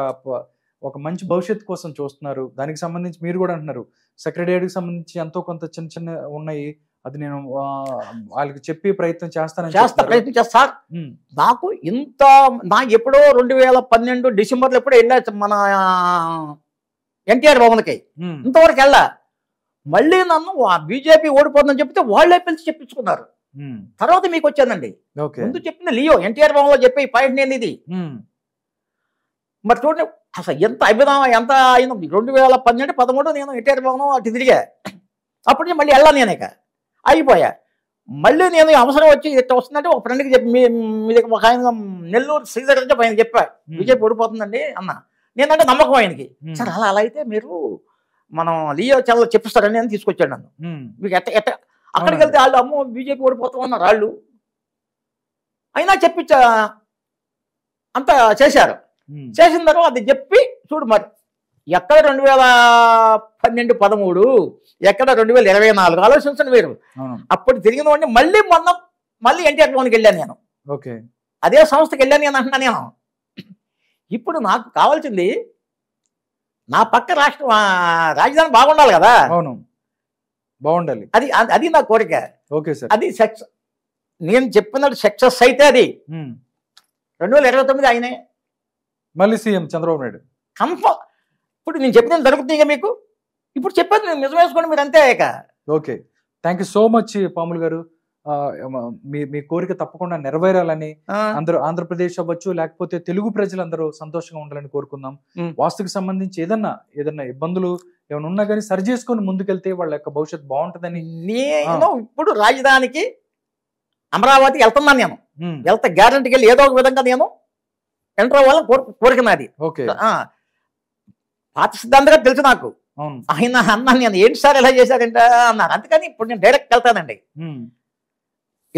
ఒక మంచి భవిష్యత్తు కోసం చూస్తున్నారు దానికి సంబంధించి మీరు కూడా అంటున్నారు సెక్రటేరియట్కి సంబంధించి ఎంతో కొంత చిన్న చిన్న ఉన్నాయి అది నేను వాళ్ళకి చెప్పి ప్రయత్నం చేస్తాను చేస్తా ప్రయత్నం చేస్తా నాకు ఇంత నా ఎప్పుడో రెండు వేల పన్నెండు డిసెంబర్లో ఎప్పుడో వెళ్ళా మన ఎన్టీఆర్ భవన్కి ఇంతవరకు వెళ్ళా మళ్ళీ నన్ను బీజేపీ ఓడిపోతుందని చెప్తే వాళ్ళే పిలిచి చెప్పించుకున్నారు తర్వాత మీకు వచ్చానండి ముందు చెప్పింది లియో ఎన్టీఆర్ లో చెప్పే పాయింట్ నేను ఇది మరి చూడండి అసలు ఎంత అభిదానం ఎంత అయిన రెండు వేల పన్నెండు పదమూడు నేను ఎన్టీఆర్ పోను అటు తిరిగా అప్పటి నుంచి మళ్ళీ వెళ్ళాను నేను ఇక అయిపోయా మళ్ళీ నేను అవసరం వచ్చి ఇట్లా వస్తుందంటే ఒక ఫ్రెండ్కి చెప్పి మీ ఒక ఆయన నెల్లూరు శ్రీధర్ అని ఆయన చెప్పా బీజేపీ ఓడిపోతుందండి అన్న నేనంటే నమ్మకం ఆయనకి సార్ అలా అలా అయితే మీరు మనం లియో చాలా చెప్పిస్తారని నేను తీసుకొచ్చాడు నన్ను మీకు ఎట్ట ఎట్ట అక్కడికి వెళ్తే వాళ్ళు అమ్మో బీజేపీ ఓడిపోతాం అన్నారు వాళ్ళు అయినా చెప్పించ అంతా చేశారు చేసిన తర్వాత చెప్పి చూడు మరి ఎక్కడ రెండు వేల పన్నెండు పదమూడు ఎక్కడ రెండు వేల ఇరవై నాలుగు ఆలోచించండి మీరు అప్పుడు తిరిగిన వాడిని మళ్ళీ మొన్న మళ్ళీ ఎన్టీఆర్ భవన్కి వెళ్ళాను నేను ఓకే అదే సంస్థకి వెళ్ళాను నేను అంటున్నా నేను ఇప్పుడు నాకు కావాల్సింది నా పక్క రాష్ట్రం రాజధాని బాగుండాలి కదా అవును బాగుండాలి అది అది నా కోరిక ఓకే సార్ అది సక్సెస్ నేను చెప్పినట్టు సక్సెస్ అయితే అది రెండు వేల ఇరవై తొమ్మిది ఆయనే మళ్ళీ సీఎం చంద్రబాబు నాయుడు కంప ఇప్పుడు నేను చెప్పిన దొరుకుతుంది మీకు ఇప్పుడు చెప్పేది నేను నిజం వేసుకోండి మీరు అంతే ఇక okay thank you so much Pamulu గారు మీ మీ కోరిక తప్పకుండా నెరవేరాలని అందరూ ఆంధ్రప్రదేశ్ అవ్వచ్చు లేకపోతే తెలుగు ప్రజలందరూ సంతోషంగా ఉండాలని కోరుకుందాం వాస్తుకి సంబంధించి ఏదన్నా ఏదన్నా ఇబ్బందులు ఏమైనా ఉన్నా కానీ సరి చేసుకొని ముందుకెళ్తే వాళ్ళ యొక్క భవిష్యత్తు బాగుంటుందని నేను ఇప్పుడు రాజధానికి అమరావతి వెళ్తున్నాను నేను వెళ్తా గ్యారంటీకి వెళ్ళి ఏదో ఒక విధంగా నేను ఎంటర్ అవ్వాలని కోరిక నాది పాత సిద్ధాంతగా తెలుసు నాకు ఆయన అన్న నేను ఏంటి సార్ ఎలా చేశారంట అన్నారు అందుకని ఇప్పుడు నేను డైరెక్ట్ వెళ్తానండి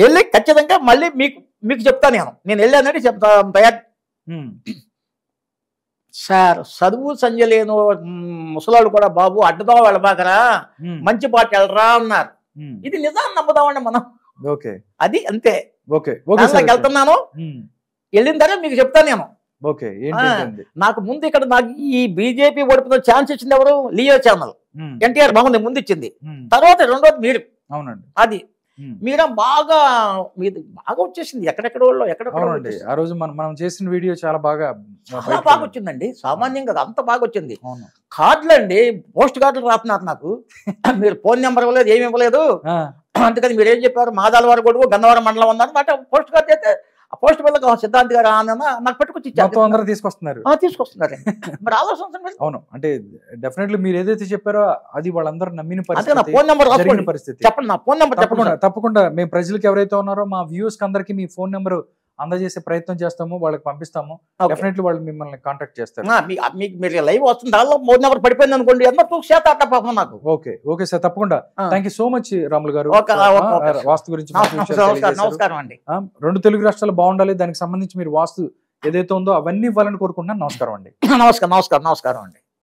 వెళ్ళి ఖచ్చితంగా మళ్ళీ మీకు మీకు చెప్తా నేను నేను వెళ్ళానంటే చెప్తా తయారు సార్ చదువు సంజలేను ముసలాడు కూడా బాబు అడ్డుదా వెళ్ళబాకరా మంచి పాట వెళ్ళరా అన్నారు ఇది నిజాన్ని నమ్ముదామండి మనం ఓకే అది అంతే ఓకే వెళ్తున్నాను వెళ్ళిన తర్వాత మీకు చెప్తాను నేను ఓకే నాకు ముందు ఇక్కడ నాకు ఈ బీజేపీ ఓడిపోయిన ఛాన్స్ ఇచ్చింది ఎవరు లియో ఛానల్ ఎన్టీఆర్ బాగుంది ముందు ఇచ్చింది తర్వాత రెండోది మీరు అవునండి అది మీరా బాగా మీది బాగా వచ్చేసింది ఎక్కడెక్కడ వాళ్ళు ఎక్కడెక్కడ ఆ రోజు మనం మనం చేసిన వీడియో చాలా బాగా చాలా బాగా వచ్చిందండి సామాన్యంగా అంత బాగా వచ్చింది కార్డులు అండి పోస్ట్ కార్డులు రాస్తున్నారు నాకు మీరు ఫోన్ నెంబర్ ఇవ్వలేదు ఏమి ఇవ్వలేదు అందుకని మీరు ఏం చెప్పారు మాదాల వారు కొడుకు గన్నవరం మండలం ఉన్నారు మాట పోస్ట్ కార్డు అయితే పోస్ట్ పిల్లకి సిద్ధాంత్ గారు నాకు పట్టుకొచ్చి ఇచ్చారు తీసుకొస్తున్నారు తీసుకొస్తున్నారు మరి ఆలోచన అవును అంటే డెఫినెట్లీ మీరు ఏదైతే చెప్పారో అది వాళ్ళందరూ నమ్మిన పరిస్థితి పరిస్థితి చెప్పండి నా ఫోన్ నెంబర్ తప్పకుండా తప్పకుండా మేము ప్రజలకు ఎవరైతే ఉన్నారో మా వ్యూస్ అందరికి మీ ఫోన్ నెంబర్ అందజేసే ప్రయత్నం చేస్తాము వాళ్ళకి పంపిస్తాము డెఫినెట్లీ వాళ్ళు మిమ్మల్ని కాంటాక్ట్ చేస్తారు మీకు మీరు లైవ్ వస్తుంది దానిలో మోర్ నెంబర్ పడిపోయింది అనుకోండి నాకు ఓకే ఓకే సార్ తప్పకుండా థ్యాంక్ సో మచ్ రాములు గారు వాస్తు గురించి నమస్కారం అండి రెండు తెలుగు రాష్ట్రాలు బాగుండాలి దానికి సంబంధించి మీరు వాస్తు ఏదైతే ఉందో అవన్నీ ఇవ్వాలని కోరుకుంటున్నాను నమస్కారం అండి నమస్కారం నమస్కారం నమస్కారం అండి